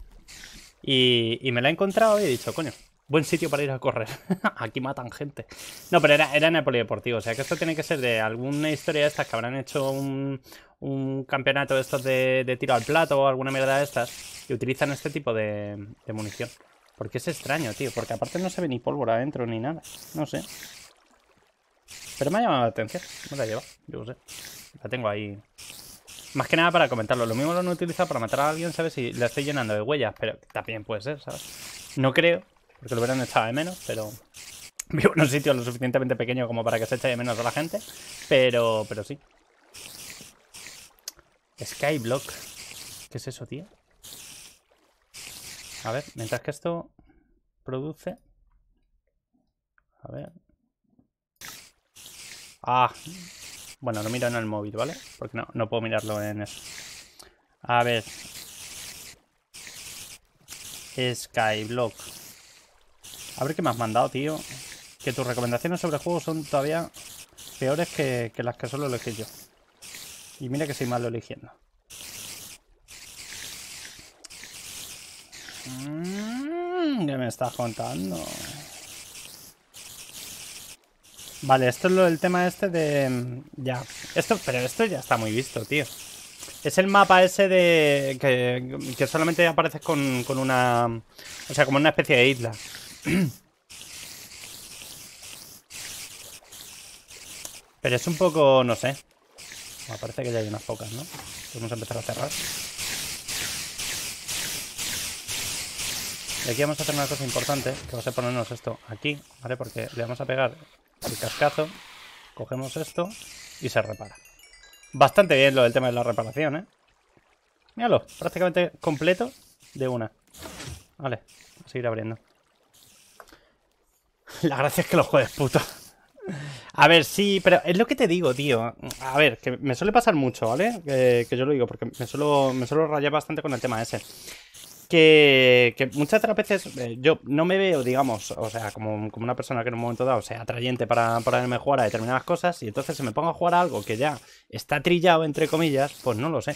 Y, y me la he encontrado y he dicho, coño, Buen sitio para ir a correr. Aquí matan gente. No, pero era, era en el polideportivo. O sea que esto tiene que ser de alguna historia de estas que habrán hecho un, un campeonato de estos de, tiro al plato o alguna mierda de estas. Que utilizan este tipo de, munición. Porque es extraño, tío. Porque aparte no se ve ni pólvora adentro ni nada. No sé. Pero me ha llamado la atención. Me la lleva. Yo no sé. La tengo ahí. Más que nada para comentarlo. Lo mismo lo han utilizado para matar a alguien, ¿sabes? Y la estoy llenando de huellas. Pero también puede ser, ¿sabes? No creo, porque el verano estaba de menos, pero vivo en un sitio lo suficientemente pequeño como para que se eche de menos a la gente. Pero, pero sí. Skyblock. ¿Qué es eso, tío? A ver, mientras que esto produce... A ver... Ah, bueno, no miro en el móvil, ¿vale? Porque no, no puedo mirarlo en eso. A ver. Skyblock. A ver qué me has mandado, tío. Que tus recomendaciones sobre juegos son todavía peores que, las que solo elegí yo. Y mira que soy malo eligiendo. Mm, ¿Qué me estás contando? Vale, esto es lo del tema este de... Mm, ya. Esto, pero esto ya está muy visto, tío. Es el mapa ese de... Que, que solamente apareces con, con una... O sea, como una especie de isla. Pero es un poco, no sé. Me parece que ya hay unas pocas, ¿no? a empezar a cerrar. Y aquí vamos a hacer una cosa importante, que vamos a ponernos esto aquí, ¿vale? Porque le vamos a pegar el cascazo, cogemos esto y se repara. Bastante bien lo del tema de la reparación, ¿eh? Míralo, prácticamente completo de una. Vale, a seguir abriendo. La gracia es que lo juegues, puto. A ver, sí, pero es lo que te digo, tío. A ver, que me suele pasar mucho, ¿vale? que yo lo digo, porque me suelo, me suelo rayar bastante con el tema ese. Que, que muchas de las veces eh, yo no me veo, digamos, o sea, como, una persona que en un momento dado sea atrayente para ponerme a jugar a determinadas cosas y entonces se me pongo a jugar algo que ya está trillado, entre comillas, pues no lo sé.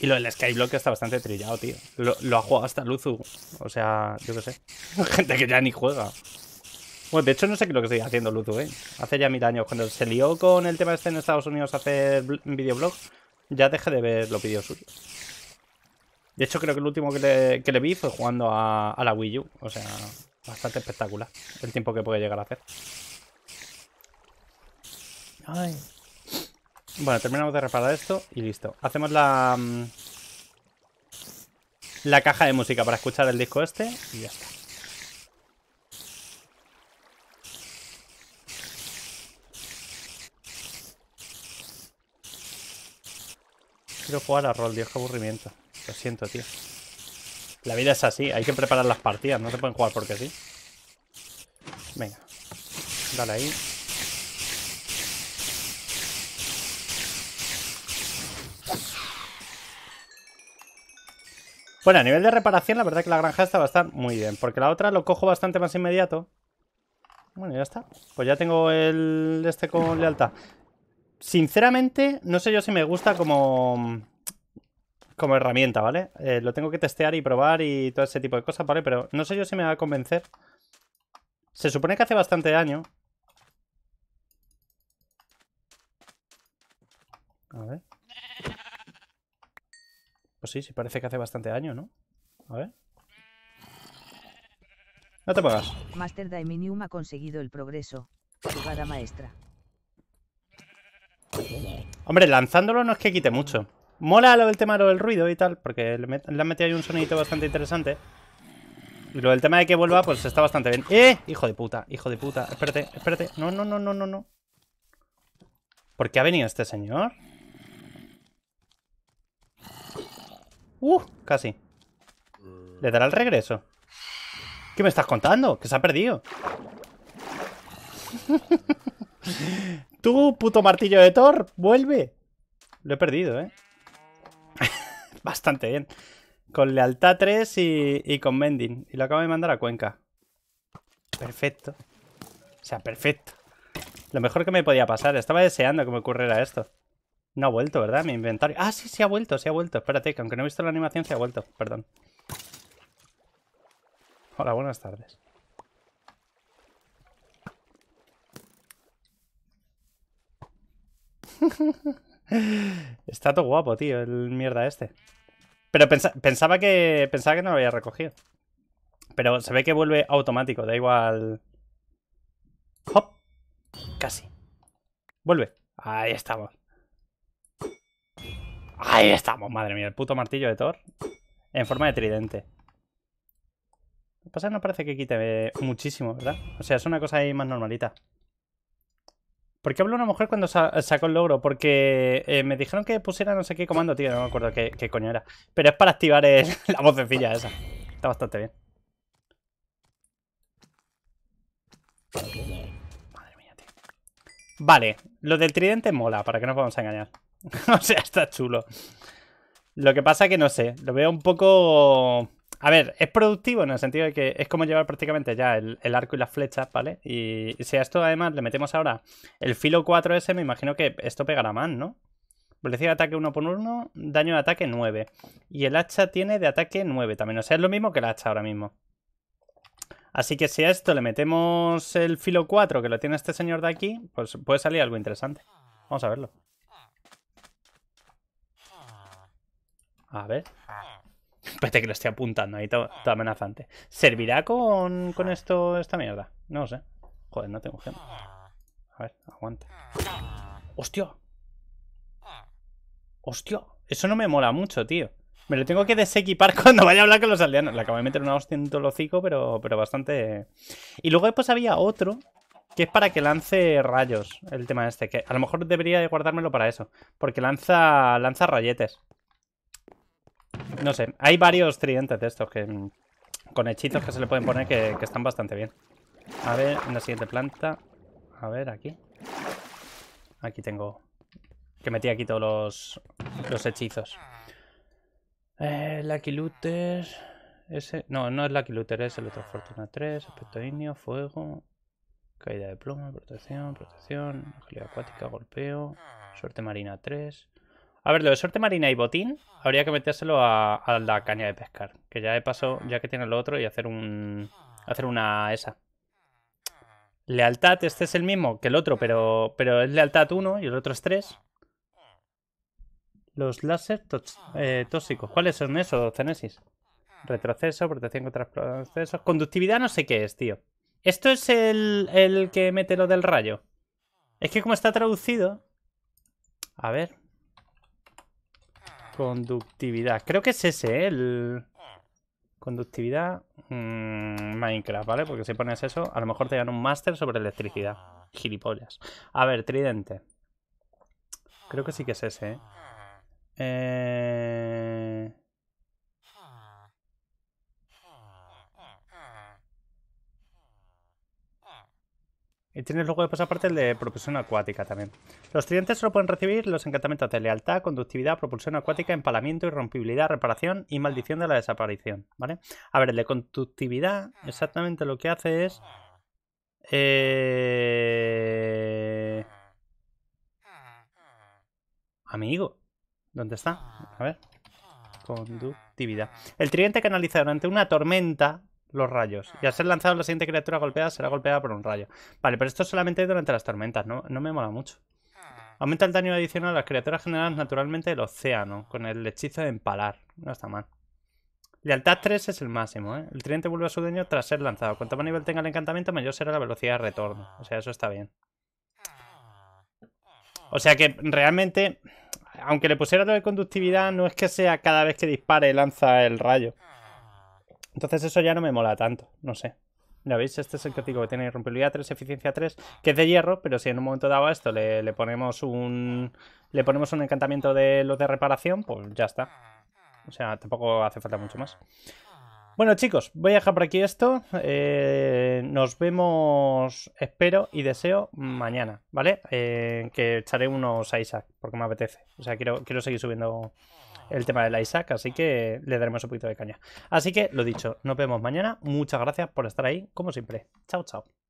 Y lo del Skyblock está bastante trillado, tío. Lo, ha jugado hasta Luzu. O sea, yo qué sé. Gente que ya ni juega. Bueno, de hecho no sé qué es lo que estoy haciendo Luzu, ¿eh? Hace ya mil años. Cuando se lió con el tema de este en Estados Unidos a hacer videoblog, ya dejé de ver los vídeos suyos. De hecho, creo que el último que le, vi fue jugando a, a, la Wii U. O sea, bastante espectacular el tiempo que puede llegar a hacer. Ay. Bueno, terminamos de reparar esto y listo. Hacemos la... Mm, la caja de música para escuchar el disco este y ya está. Quiero jugar a rol, Dios, qué aburrimiento. Lo siento, tío. La vida es así, hay que preparar las partidas, no se pueden jugar porque sí. Venga, dale ahí. Bueno, a nivel de reparación, la verdad que la granja está bastante a estar muy bien. Porque la otra lo cojo bastante más inmediato. Bueno, ya está. Pues ya tengo el este con lealtad. Sinceramente, no sé yo si me gusta como... Como herramienta, ¿vale? Eh, lo tengo que testear y probar y todo ese tipo de cosas, ¿vale? Pero no sé yo si me va a convencer. Se supone que hace bastante daño. A ver. Pues sí, sí, parece que hace bastante daño, ¿no? A ver. No te pagas. Master ha conseguido el progreso. Jugada maestra. Hombre, lanzándolo no es que quite mucho. Mola lo del tema lo del ruido y tal, porque le, han metido ahí un sonidito bastante interesante. Y lo del tema de que vuelva, pues está bastante bien. ¡Eh! Hijo de puta, hijo de puta. Espérate, espérate. No, no, no, no, no, no. ¿Por qué ha venido este señor? Uh, casi. Mm. ¿Le dará el regreso? ¿Qué me estás contando? Que se ha perdido. Tú, puto martillo de Thor, vuelve. Lo he perdido, ¿eh? Bastante bien. Con lealtad 3 y, y con mending. Y lo acabo de mandar a Cuenca. Perfecto. O sea, perfecto. Lo mejor que me podía pasar. Estaba deseando que me ocurriera esto. No ha vuelto, ¿verdad? Mi inventario. Ah, sí, se sí ha vuelto, se ha vuelto. Espérate, que aunque no he visto la animación, se ha vuelto. Perdón. Hola, buenas tardes. Está todo guapo, tío, el mierda este. Pero pensaba que pensaba que no lo había recogido. Pero se ve que vuelve automático, da igual. Hop. Casi. Vuelve. Ahí estamos. Ahí estamos, pues, madre mía, el puto martillo de Thor. En forma de tridente. Lo que pasa es que no parece que quite eh, muchísimo, ¿verdad? O sea, es una cosa ahí más normalita. ¿Por qué habló una mujer cuando sacó el logro? Porque eh, me dijeron que pusiera no sé qué comando, tío. No me acuerdo qué, coño era. Pero es para activar la vocecilla esa. Está bastante bien. Madre mía, tío. Vale, lo del tridente mola, para que no podamos engañar. o sea, está chulo. Lo que pasa que no sé, lo veo un poco... A ver, es productivo en el sentido de que es como llevar prácticamente ya el, arco y las flechas, ¿vale? Y, si a esto además le metemos ahora el filo 4S, me imagino que esto pegará más, ¿no? Velocidad de ataque 1 por 1, daño de ataque 9. Y el hacha tiene de ataque 9 también, o sea, es lo mismo que el hacha ahora mismo. Así que si a esto le metemos el filo 4 que lo tiene este señor de aquí, pues puede salir algo interesante. Vamos a verlo. A ver. Espérate que lo estoy apuntando ahí, todo, amenazante. ¿Servirá con, esto, esta mierda? No lo sé. Joder, no tengo gente. A ver, aguanta. ¡Hostia! ¡Hostia! Eso no me mola mucho, tío. Me lo tengo que desequipar cuando vaya a hablar con los aldeanos. Le acabo de meter una hostia en el hocico, pero, pero bastante... Y luego después había otro que es para que lance rayos, el tema este. Que a lo mejor debería guardármelo para eso. Porque lanza, lanza rayetes. No sé, hay varios tridentes de estos que con hechizos que se le pueden poner que, están bastante bien. A ver, en la siguiente planta. A ver, aquí. Aquí tengo... Que metí aquí todos los, hechizos. Eh, Lucky Ese... No, no es Lucky Looter, es el otro. Fortuna 3, aspecto indio, fuego... Caída de pluma, protección, protección, agilidad acuática, golpeo, suerte marina 3, a ver, lo de suerte marina y botín habría que metérselo a, la caña de pescar. Que ya he pasado, ya que tiene lo otro, y hacer un. hacer una esa. Lealtad, este es el mismo que el otro, pero, pero es lealtad uno y el otro es 3. Los láser eh, tóxicos. ¿Cuáles son esos, Cenesis, Retroceso, protección contra procesos. Conductividad no sé qué es, tío. Esto es el, el que mete lo del rayo. Es que como está traducido... A ver, Conductividad. Creo que es ese, ¿eh? el... Conductividad... Mm, Minecraft, ¿vale? Porque si pones eso, a lo mejor te dan un máster sobre electricidad. Gilipollas. A ver, tridente. Creo que sí que es ese, ¿eh? eh... Y tienes luego después aparte el de propulsión acuática también. Los tridentes solo pueden recibir los encantamientos de lealtad, conductividad, propulsión acuática, empalamiento, irrompibilidad, reparación y maldición de la desaparición, ¿vale? A ver, el de conductividad exactamente lo que hace es... Eh, amigo, ¿dónde está? A ver. Conductividad. El tridente canaliza durante una tormenta los rayos. Y al ser ah. lanzado la siguiente criatura golpeada será golpeada por un rayo. Vale, pero esto solamente durante las tormentas, no, no me mola mucho. Ah. Aumenta el daño adicional a las criaturas generadas naturalmente del océano, con el hechizo de empalar. No está mal. Lealtad 3 es el máximo, ¿eh? El tridente vuelve a su dueño tras ser lanzado. Cuanto más nivel tenga el encantamiento, mayor será la velocidad de retorno. O sea, eso está bien. O sea que realmente, aunque le pusiera lo de conductividad, no es que sea cada vez que dispare lanza el rayo. Entonces eso ya no me mola tanto, no sé. Ya ¿veis? Este es el crítico que tiene irrompibilidad 3, eficiencia 3, que es de hierro, pero si en un momento dado a esto le, ponemos un le ponemos un encantamiento de los de reparación, pues ya está. O sea, tampoco hace falta mucho más. Bueno, chicos, voy a dejar por aquí esto. Eh, nos vemos, espero y deseo, mañana, ¿vale? Eh, que echaré unos a Isaac, porque me apetece. O sea, quiero, quiero seguir subiendo el tema del Isaac, así que le daremos un poquito de caña. Así que, lo dicho, nos vemos mañana. Muchas gracias por estar ahí, como siempre. Chao, chao.